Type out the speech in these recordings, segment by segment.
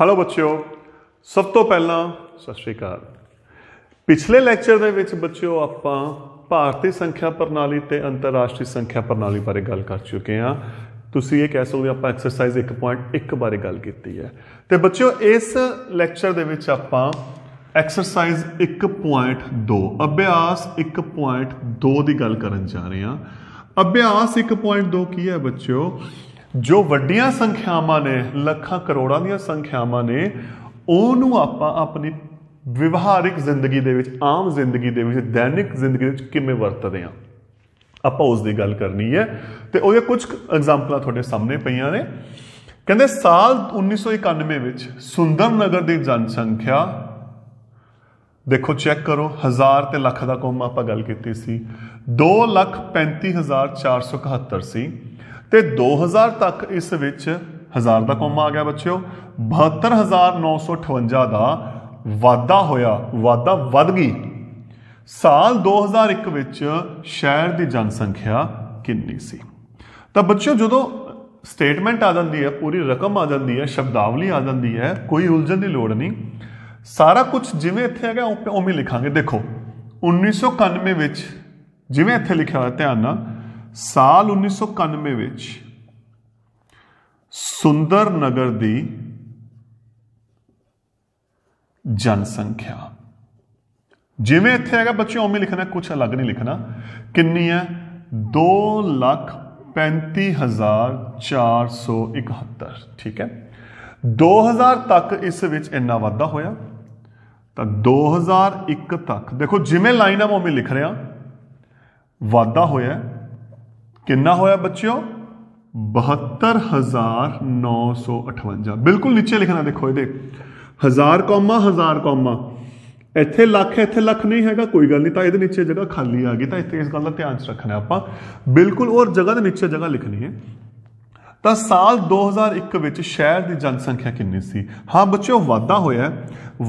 hello ਬੱਚਿਓ ਸਭ ਤੋਂ ਪਹਿਲਾਂ ਸਤਿ ਸ਼੍ਰੀ ਅਕਾਲ ਪਿਛਲੇ ਲੈਕਚਰ ਦੇ ਵਿੱਚ ਬੱਚਿਓ ਆਪਾਂ ਭਾਰਤੀ ਸੰਖਿਆ ਪ੍ਰਣਾਲੀ ਤੇ ਅੰਤਰਰਾਸ਼ਟਰੀ ਸੰਖਿਆ ਪ੍ਰਣਾਲੀ ਬਾਰੇ ਗੱਲ ਕਰ ਚੁੱਕੇ ਹਾਂ ਤੁਸੀਂ ਇਹ ਕਹਿ ਸਕਦੇ ਆਪਾਂ ਐਕਸਰਸਾਈਜ਼ 1.1 ਬਾਰੇ ਗੱਲ ਕੀਤੀ ਹੈ ਤੇ ਬੱਚਿਓ ਇਸ ਲੈਕਚਰ ਦੇ ਵਿੱਚ ਆਪਾਂ ਐਕਸਰਸਾਈਜ਼ 1.2 ਅਭਿਆਸ 1.2 ਦੀ ਗੱਲ ਕਰਨ ਜਾ ਰਹੇ ਹਾਂ ਅਭਿਆਸ 1.2 ਕੀ ਹੈ ਬੱਚਿਓ ਜੋ ਵੱਡੀਆਂ ਸੰਖਿਆਵਾਂ ਨੇ ਲੱਖਾਂ ਕਰੋੜਾਂ ਦੀਆਂ ਸੰਖਿਆਵਾਂ ਨੇ ਉਹਨੂੰ ਆਪਾਂ ਆਪਣੀ ਵਿਵਹਾਰਿਕ ਜ਼ਿੰਦਗੀ ਦੇ ਵਿੱਚ ਆਮ ਜ਼ਿੰਦਗੀ ਦੇ ਵਿੱਚ ਦੈਨਿਕ ਜ਼ਿੰਦਗੀ ਵਿੱਚ ਕਿਵੇਂ ਵਰਤਦੇ ਆ ਆਪਾਂ ਉਸ ਦੀ ਗੱਲ ਕਰਨੀ ਹੈ ਤੇ ਉਹਦੇ ਕੁਝ ਐਗਜ਼ਾਮਪਲਾਂ ਤੁਹਾਡੇ ਸਾਹਮਣੇ ਪਈਆਂ ਨੇ ਕਹਿੰਦੇ ਸਾਲ 1991 ਵਿੱਚ ਸੁੰਦਰ ਨਗਰ ਦੀ ਜਨਸੰਖਿਆ ਦੇਖੋ ਚੈੱਕ ਕਰੋ ਹਜ਼ਾਰ ਤੇ ਲੱਖ ਦਾ ਕੌਮ ਆਪਾਂ ਗੱਲ ਕੀਤੀ ਸੀ 235471 ਸੀ ਤੇ 2000 ਤੱਕ ਇਸ ਵਿੱਚ 1000 ਦਾ ਕੋਮਾ ਆ ਗਿਆ ਬੱਚਿਓ 72958 ਦਾ ਵਾਧਾ ਹੋਇਆ ਵਾਧਾ ਵੱਧ ਗਈ ਸਾਲ 2001 ਵਿੱਚ ਸ਼ਹਿਰ ਦੀ ਜਨਸੰਖਿਆ ਕਿੰਨੀ ਸੀ ਤਾਂ ਬੱਚਿਓ ਜਦੋਂ ਸਟੇਟਮੈਂਟ ਆ ਜਾਂਦੀ ਹੈ ਪੂਰੀ ਰਕਮ ਆ ਜਾਂਦੀ ਹੈ ਸ਼ਬਦਾਵਲੀ ਆ ਜਾਂਦੀ ਹੈ ਕੋਈ ਉਲਝਣ ਦੀ ਲੋੜ ਨਹੀਂ ਸਾਰਾ ਕੁਝ ਜਿਵੇਂ ਇੱਥੇ ਹੈਗਾ ਉਵੇਂ ਲਿਖਾਂਗੇ ਦੇਖੋ 1991 ਵਿੱਚ ਜਿਵੇਂ ਇੱਥੇ ਲਿਖਿਆ ਹੋਇਆ ਧਿਆਨ ਨਾਲ साल उन्नीस सौ कानवे सुंदर नगर की जनसंख्या जिमें इतने है बच्चे उम्मीद लिखना कुछ अलग नहीं लिखना कि दो लख पैंती हज़ार चार सौ इकहत्तर ठीक है दो हज़ार तक इस इन्ना वाधा हो तो दो हज़ार एक तक देखो जिमें लाइन आप मैं उम्मीद लिख रहे वाधा होया ਕਿੰਨਾ ਹੋਇਆ ਬੱਚਿਓ 72958 ਬਿਲਕੁਲ ਨੀਚੇ ਲਿਖਣਾ ਦੇਖੋ ਇਹਦੇ ਹਜ਼ਾਰ ਕੌਮਾ ਹਜ਼ਾਰ ਕੌਮਾ ਇੱਥੇ ਲੱਖ ਇੱਥੇ ਲੱਖ ਨਹੀਂ ਹੈਗਾ ਕੋਈ ਗੱਲ ਨਹੀਂ ਤਾਂ ਇਹਦੇ ਨੀਚੇ ਜਗ੍ਹਾ ਖਾਲੀ ਆ ਗਈ ਤਾਂ ਇੱਥੇ ਇਸ ਗੱਲ ਦਾ ਧਿਆਨ ਰੱਖਣਾ ਆਪਾਂ ਬਿਲਕੁਲ ਔਰ ਜਗ੍ਹਾ ਦੇ ਨੀਚੇ ਜਗ੍ਹਾ ਲਿਖਣੀ ਹੈ ਤਾਂ ਸਾਲ 2001 ਵਿੱਚ ਸ਼ਹਿਰ ਦੀ ਜਨਸੰਖਿਆ ਕਿੰਨੀ ਸੀ ਹਾਂ ਬੱਚਿਓ ਵਾਧਾ ਹੋਇਆ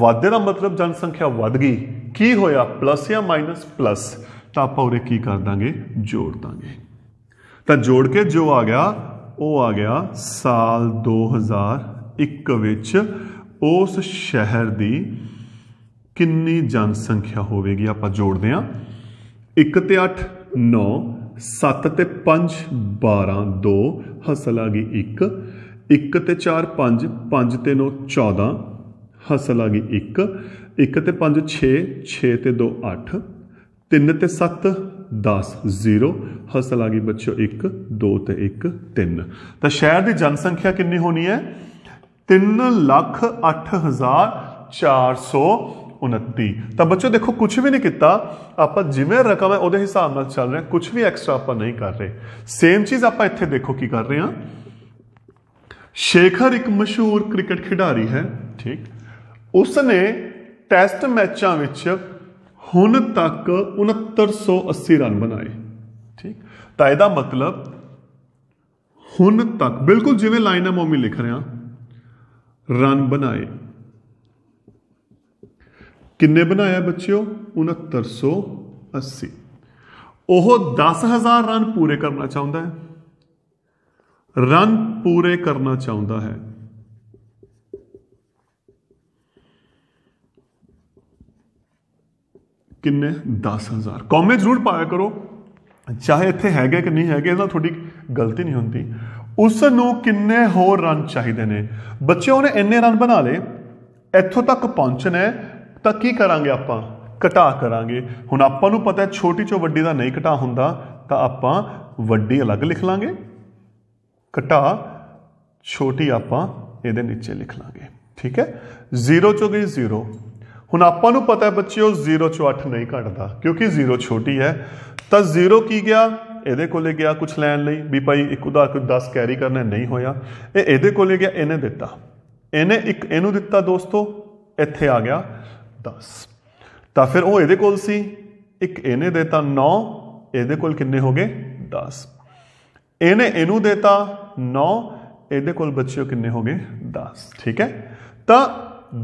ਵਾਧੇ ਦਾ ਮਤਲਬ ਜਨਸੰਖਿਆ ਵਧ ਗਈ ਕੀ ਹੋਇਆ ਪਲੱਸ ਜਾਂ ਮਾਈਨਸ ਪਲੱਸ ਤਾਂ ਆਪਾਂ ਉਹਰੇ ਕੀ ਕਰ ਦਾਂਗੇ ਜੋੜ ਦਾਂਗੇ ਤਾਂ ਜੋੜ ਕੇ ਜੋ ਆ ਗਿਆ ਉਹ ਆ ਗਿਆ ਸਾਲ 2001 ਵਿੱਚ ਉਸ ਸ਼ਹਿਰ ਦੀ ਕਿੰਨੀ ਜਨਸੰਖਿਆ ਹੋਵੇਗੀ ਆਪਾਂ ਜੋੜਦੇ ਹਾਂ 1 ਤੇ 8 9 7 ਤੇ 5 12 2 ਹਸਲ ਆ ਗਈ 1 1 ਤੇ 4 5 5 ਤੇ 9 14 ਹਸਲ ਆ ਗਈ 1 1 ਤੇ 5 6 6 ਤੇ 2 8 3 ਤੇ 7 10 0 ਹਸਲ ਆ ਗਈ ਬੱਚਿਓ 1 2 ਤੇ 1 3 ਤਾਂ ਸ਼ਹਿਰ ਦੀ ਜਨਸੰਖਿਆ ਕਿੰਨੀ ਹੋਣੀ ਹੈ 3 ਲੱਖ 8429 ਤਾਂ ਬੱਚਿਓ ਦੇਖੋ ਕੁਝ ਵੀ ਨਹੀਂ ਕੀਤਾ ਆਪਾਂ ਜਿਵੇਂ ਰਕਮ ਹੈ ਉਹਦੇ ਹਿਸਾਬ ਨਾਲ ਚੱਲ ਰਹੇ ਕੁਝ ਵੀ ਐਕਸਟਰਾ ਆਪਾਂ ਨਹੀਂ ਕਰ ਰਹੇ ਸੇਮ ਚੀਜ਼ ਆਪਾਂ ਇੱਥੇ ਦੇਖੋ ਕੀ ਕਰ ਰਹੇ ਹਾਂ ਸ਼ੇਖਰ ਇੱਕ ਮਸ਼ਹੂਰ ਕ੍ਰਿਕਟ ਖਿਡਾਰੀ ਹੈ ਠੀਕ ਉਸ ਨੇ ਟੈਸਟ ਮੈਚਾਂ ਵਿੱਚ ਹੁਣ ਤੱਕ 6980 ਰਨ ਬਣਾਏ ਠੀਕ ਤਾਂ ਇਹਦਾ ਮਤਲਬ ਹੁਣ ਤੱਕ ਬਿਲਕੁਲ ਜਿਵੇਂ ਲਾਈਨ ਆਮ ਉਵੇਂ ਲਿਖ ਰਿਹਾ ਰਨ ਬਣਾਏ ਕਿੰਨੇ ਬਣਾਇਆ ਬੱਚਿਓ 6980 ਉਹ 10000 ਰਨ ਪੂਰੇ ਕਰਨਾ ਚਾਹੁੰਦਾ ਹੈ ਰਨ ਪੂਰੇ ਕਰਨਾ ਚਾਹੁੰਦਾ ਹੈ ਕਿੰਨੇ 10000 ਕਮੇ ਜ਼ਰੂਰ ਪਾਇਆ ਕਰੋ ਚਾਹੇ ਇੱਥੇ ਹੈਗੇ ਕਿ ਨਹੀਂ ਹੈਗੇ ਇਹਦਾ ਤੁਹਾਡੀ ਗਲਤੀ ਨਹੀਂ ਹੁੰਦੀ ਉਸ ਨੂੰ ਕਿੰਨੇ ਹੋਰ ਰਨ ਚਾਹੀਦੇ ਨੇ ਬੱਚਿਓ ਨੇ ਇੰਨੇ ਰਨ ਬਣਾ ਲਏ ਇੱਥੋਂ ਤੱਕ ਪਹੁੰਚਣਾ ਤਾਂ ਕੀ ਕਰਾਂਗੇ ਆਪਾਂ ਘਟਾ ਕਰਾਂਗੇ ਹੁਣ ਆਪਾਂ ਨੂੰ ਪਤਾ ਛੋਟੀ ਚੋਂ ਵੱਡੀ ਦਾ ਨਹੀਂ ਘਟਾ ਹੁੰਦਾ ਤਾਂ ਆਪਾਂ ਵੱਡੀ ਅਲੱਗ ਲਿਖ ਲਾਂਗੇ ਘਟਾ ਛੋਟੀ ਆਪਾਂ ਇਹਦੇ ਨੀਚੇ ਲਿਖ ਲਾਂਗੇ ਠੀਕ ਹੈ 0 ਚੋਂ ਗਈ 0 ਹੁਣ ਆਪਾਂ ਨੂੰ ਪਤਾ ਹੈ ਬੱਚਿਓ 0 ਚੋਂ 8 ਨਹੀਂ ਘਟਦਾ ਕਿਉਂਕਿ 0 ਛੋਟੀ ਹੈ ਤਾਂ 0 ਕੀ ਗਿਆ ਇਹਦੇ ਕੋਲੇ ਗਿਆ ਕੁਝ ਲੈਣ ਲਈ ਵੀ ਭਾਈ ਇੱਕ ਉਧਾਰ ਕੋਈ 10 ਕੈਰੀ ਕਰਨਾ ਨਹੀਂ ਹੋਇਆ ਇਹ ਇਹਦੇ ਕੋਲੇ ਗਿਆ ਇਹਨੇ ਦਿੱਤਾ ਇਹਨੇ ਇੱਕ ਇਹਨੂੰ ਦਿੱਤਾ ਦੋਸਤੋ ਇੱਥੇ ਆ ਗਿਆ 10 ਤਾਂ ਫਿਰ ਉਹ ਇਹਦੇ ਕੋਲ ਸੀ ਇੱਕ ਇਹਨੇ ਦਿੱਤਾ 9 ਇਹਦੇ ਕੋਲ ਕਿੰਨੇ ਹੋ ਗਏ 10 ਇਹਨੇ ਇਹਨੂੰ ਦਿੱਤਾ 9 ਇਹਦੇ ਕੋਲ ਬੱਚਿਓ ਕਿੰਨੇ ਹੋ ਗਏ 10 ਠੀਕ ਹੈ ਤਾਂ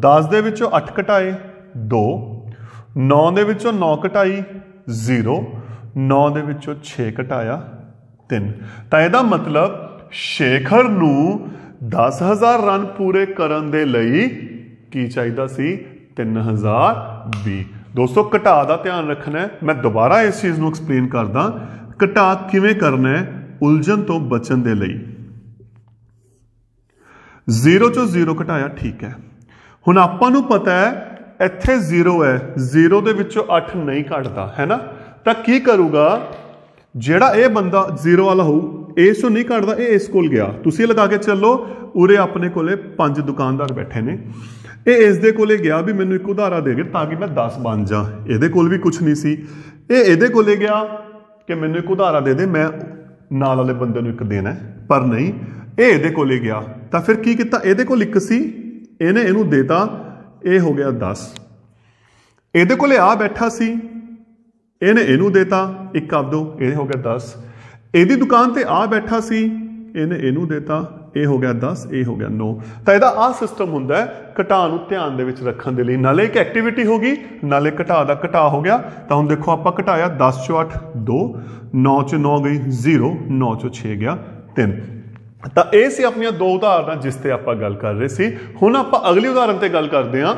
10 ਦੇ ਵਿੱਚੋਂ 8 ਘਟਾਏ 2 9 ਦੇ ਵਿੱਚੋਂ 9 ਘਟਾਈ 0 9 ਦੇ ਵਿੱਚੋਂ 6 ਘਟਾਇਆ 3 ਤਾਂ ਇਹਦਾ ਮਤਲਬ ਸ਼ੇਖਰ ਨੂੰ 10000 ਰਨ ਪੂਰੇ ਕਰਨ ਦੇ ਲਈ ਕੀ ਚਾਹੀਦਾ ਸੀ 3000 3020 ਦੋਸਤੋ ਘਟਾ ਦਾ ਧਿਆਨ ਰੱਖਣਾ ਮੈਂ ਦੁਬਾਰਾ ਇਸ ਚੀਜ਼ ਨੂੰ ਐਕਸਪਲੇਨ ਕਰਦਾ ਘਟਾ ਕਿਵੇਂ ਕਰਨਾ ਹੈ ਉਲਝਣ ਤੋਂ ਬਚਣ ਦੇ ਲਈ 0 ਚੋਂ 0 ਘਟਾਇਆ ਠੀਕ ਹੈ ਹੁਣ ਆਪਾਂ ਨੂੰ ਪਤਾ ਹੈ ਇੱਥੇ 0 ਹੈ 0 ਦੇ ਵਿੱਚੋਂ 8 ਨਹੀਂ ਘਟਦਾ ਹੈ ਨਾ ਤਾਂ ਕੀ ਕਰੂਗਾ ਜਿਹੜਾ ਇਹ ਬੰਦਾ 0 ਵਾਲਾ ਹੋਊ ਇਸ ਨੂੰ ਨਹੀਂ ਘਟਦਾ ਇਹ ਇਸ ਕੋਲ ਗਿਆ ਤੁਸੀਂ ਲਗਾ ਕੇ ਚੱਲੋ ਉਰੇ ਆਪਣੇ ਕੋਲੇ ਪੰਜ ਦੁਕਾਨਦਾਰ ਬੈਠੇ ਨੇ ਇਹ ਇਸ ਦੇ ਕੋਲੇ ਗਿਆ ਵੀ ਮੈਨੂੰ ਇੱਕ ਉਧਾਰਾ ਦੇ ਦੇ ਤਾਂ ਕਿ ਮੈਂ 10 ਬਣ ਜਾ ਇਹਦੇ ਕੋਲ ਵੀ ਕੁਝ ਨਹੀਂ ਸੀ ਇਹ ਇਹਦੇ ਕੋਲੇ ਗਿਆ ਕਿ ਮੈਨੂੰ ਇੱਕ ਉਧਾਰਾ ਦੇ ਦੇ ਮੈਂ ਨਾਲ ਵਾਲੇ ਬੰਦੇ ਨੂੰ ਇੱਕ ਦੇਣਾ ਪਰ ਨਹੀਂ ਇਹ ਇਹਦੇ ਕੋਲੇ ਗਿਆ ਤਾਂ ਫਿਰ ਕੀ ਕੀਤਾ ਇਹਦੇ ਕੋਲ ਇੱਕ ਸੀ ਇਹਨੇ ਇਹਨੂੰ ਦੇਤਾ ਇਹ ਹੋ ਗਿਆ 10 ਇਹਦੇ ਕੋਲੇ ਆ ਬੈਠਾ ਸੀ ਇਹਨੇ ਇਹਨੂੰ ਦੇਤਾ ਇੱਕ ਆਪਦੋ ਇਹ ਹੋ ਗਿਆ 10 ਇਹਦੀ ਦੁਕਾਨ ਤੇ ਆ ਬੈਠਾ ਸੀ ਇਹਨੇ ਇਹਨੂੰ ਦੇਤਾ ਇਹ ਹੋ ਗਿਆ 10 ਇਹ ਹੋ ਗਿਆ 9 ਤਾਂ ਇਹਦਾ ਆ ਸਿਸਟਮ ਹੁੰਦਾ ਹੈ ਘਟਾ ਨੂੰ ਧਿਆਨ ਦੇ ਵਿੱਚ ਰੱਖਣ ਦੇ ਲਈ ਨਾਲੇ ਇੱਕ ਐਕਟੀਵਿਟੀ ਹੋ ਗਈ ਨਾਲੇ ਘਟਾ ਦਾ ਘਟਾ ਹੋ ਗਿਆ ਤਾਂ ਹੁਣ ਦੇਖੋ ਆਪਾਂ ਘਟਾਇਆ 10 ਚੋਂ 8 2 9 ਚੋਂ 9 ਗਈ 0 9 ਚੋਂ 6 ਗਿਆ 3 ਤਾਂ ਇਹ ਸੀ ਆਪਣੀਆਂ ਦੋ ਉਦਾਹਰਨਾਂ ਜਿਸ ਤੇ ਆਪਾਂ ਗੱਲ ਕਰ ਰਹੇ ਸੀ ਹੁਣ ਆਪਾਂ ਅਗਲੀ ਉਦਾਹਰਨ ਤੇ ਗੱਲ ਕਰਦੇ ਹਾਂ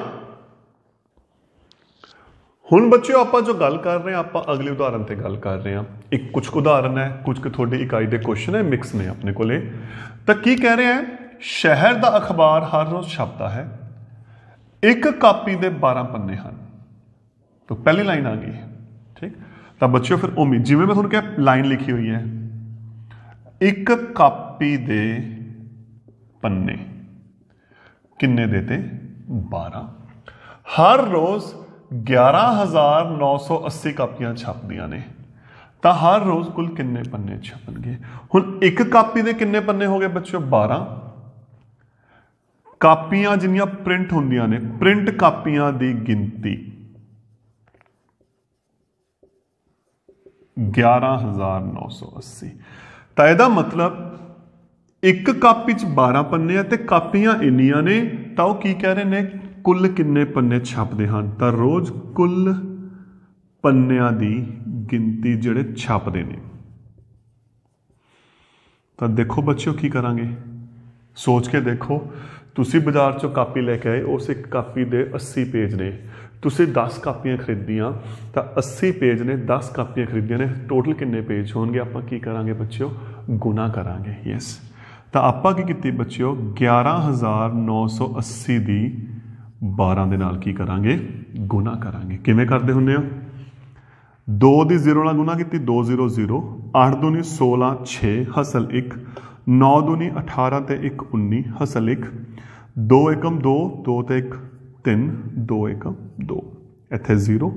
ਹੁਣ ਬੱਚਿਓ ਆਪਾਂ ਜੋ ਗੱਲ ਕਰ ਰਹੇ ਆ ਆਪਾਂ ਅਗਲੇ ਉਦਾਹਰਨ ਤੇ ਗੱਲ ਕਰ ਰਹੇ ਆ ਇੱਕ ਕੁਝ ਉਦਾਹਰਨ ਹੈ ਕੁਝ ਕਿ ਤੁਹਾਡੀ ਇਕਾਈ ਦੇ ਕੁਐਸਚਨ ਹੈ ਮਿਕਸ ਨੇ ਆਪਣੇ ਕੋਲੇ ਤਾਂ ਕੀ ਕਹਿ ਰਹੇ ਆ ਸ਼ਹਿਰ ਦਾ ਅਖਬਾਰ ਹਰ ਰੋਜ਼ ਛਪਦਾ ਹੈ ਇੱਕ ਕਾਪੀ ਦੇ 12 ਪੰਨੇ ਹਨ ਤਾਂ ਪਹਿਲੀ ਲਾਈਨ ਆ ਗਈ ਠੀਕ ਤਾਂ ਬੱਚਿਓ ਫਿਰ ਉਮੀਦ ਜਿਵੇਂ ਮੈਂ ਤੁਹਾਨੂੰ ਕਿਹਾ ਲਾਈਨ ਲਿਖੀ ਹੋਈ ਹੈ ਇੱਕ ਕਾਪੀ ਦੇ ਪੰਨੇ ਕਿੰਨੇ ਦੇਤੇ 12 ਹਰ ਰੋਜ਼ 11980 ਕਾਪੀਆਂ ਛਾਪਦੀਆਂ ਨੇ ਤਾਂ ਹਰ ਰੋਜ਼ ਕੁੱਲ ਕਿੰਨੇ ਪੰਨੇ ਛਪਣਗੇ ਹੁਣ ਇੱਕ ਕਾਪੀ ਦੇ ਕਿੰਨੇ ਪੰਨੇ ਹੋ ਗਏ ਬੱਚਿਓ 12 ਕਾਪੀਆਂ ਜਿੰਨੀਆਂ ਪ੍ਰਿੰਟ ਹੁੰਦੀਆਂ ਨੇ ਪ੍ਰਿੰਟ ਕਾਪੀਆਂ ਦੀ ਗਿਣਤੀ 11980 ਤਾਂ ਇਹਦਾ ਮਤਲਬ ਇੱਕ ਕਾਪੀ 'ਚ 12 ਪੰਨੇ ਆ ਤੇ ਕਾਪੀਆਂ ਇੰਨੀਆਂ ਨੇ ਤਾਂ ਉਹ ਕੀ ਕਹਿ ਰਹੇ ਨੇ ਕੁੱਲ ਕਿੰਨੇ ਪੰਨੇ ਛਾਪਦੇ ਹਨ ਤਾਂ ਰੋਜ਼ ਕੁੱਲ ਪੰਨਿਆਂ ਦੀ ਗਿਣਤੀ ਜਿਹੜੇ ਛਾਪਦੇ ਨੇ ਤਾਂ ਦੇਖੋ ਬੱਚਿਓ ਕੀ ਕਰਾਂਗੇ ਸੋਚ ਕੇ ਦੇਖੋ ਤੁਸੀਂ ਬਾਜ਼ਾਰ ਚੋਂ ਕਾਪੀ ਲੈ ਕੇ ਆਏ ਉਸ ਇੱਕ ਕਾਪੀ ਦੇ 80 ਪੇਜ ਨੇ ਤੁਸੀਂ 10 ਕਾਪੀਆਂ ਖਰੀਦੀਆਂ ਤਾਂ 80 ਪੇਜ ਨੇ 10 ਕਾਪੀਆਂ ਖਰੀਦੀਆਂ ਨੇ ਟੋਟਲ ਕਿੰਨੇ ਪੇਜ ਹੋਣਗੇ ਆਪਾਂ ਕੀ ਕਰਾਂਗੇ ਬੱਚਿਓ ਗੁਣਾ ਕਰਾਂਗੇ ਯੈਸ ਤਾਂ ਆਪਾਂ ਕੀ ਕੀਤੀ ਬੱਚਿਓ 11980 ਦੀ 12 ਦੇ ਨਾਲ ਕੀ ਕਰਾਂਗੇ ਗੁਣਾ ਕਰਾਂਗੇ ਕਿਵੇਂ ਕਰਦੇ ਹੁੰਦੇ ਹੋ 2 ਦੀ 0 ਨਾਲ ਗੁਣਾ ਕੀਤੀ 2 0 0 8 2 16 6 ਹਸਲ 1 9 2 18 ਤੇ 1 19 ਹਸਲ 1 2 1 2 2 ਤੇ 1 3 2 1 2 ਇੱਥੇ 0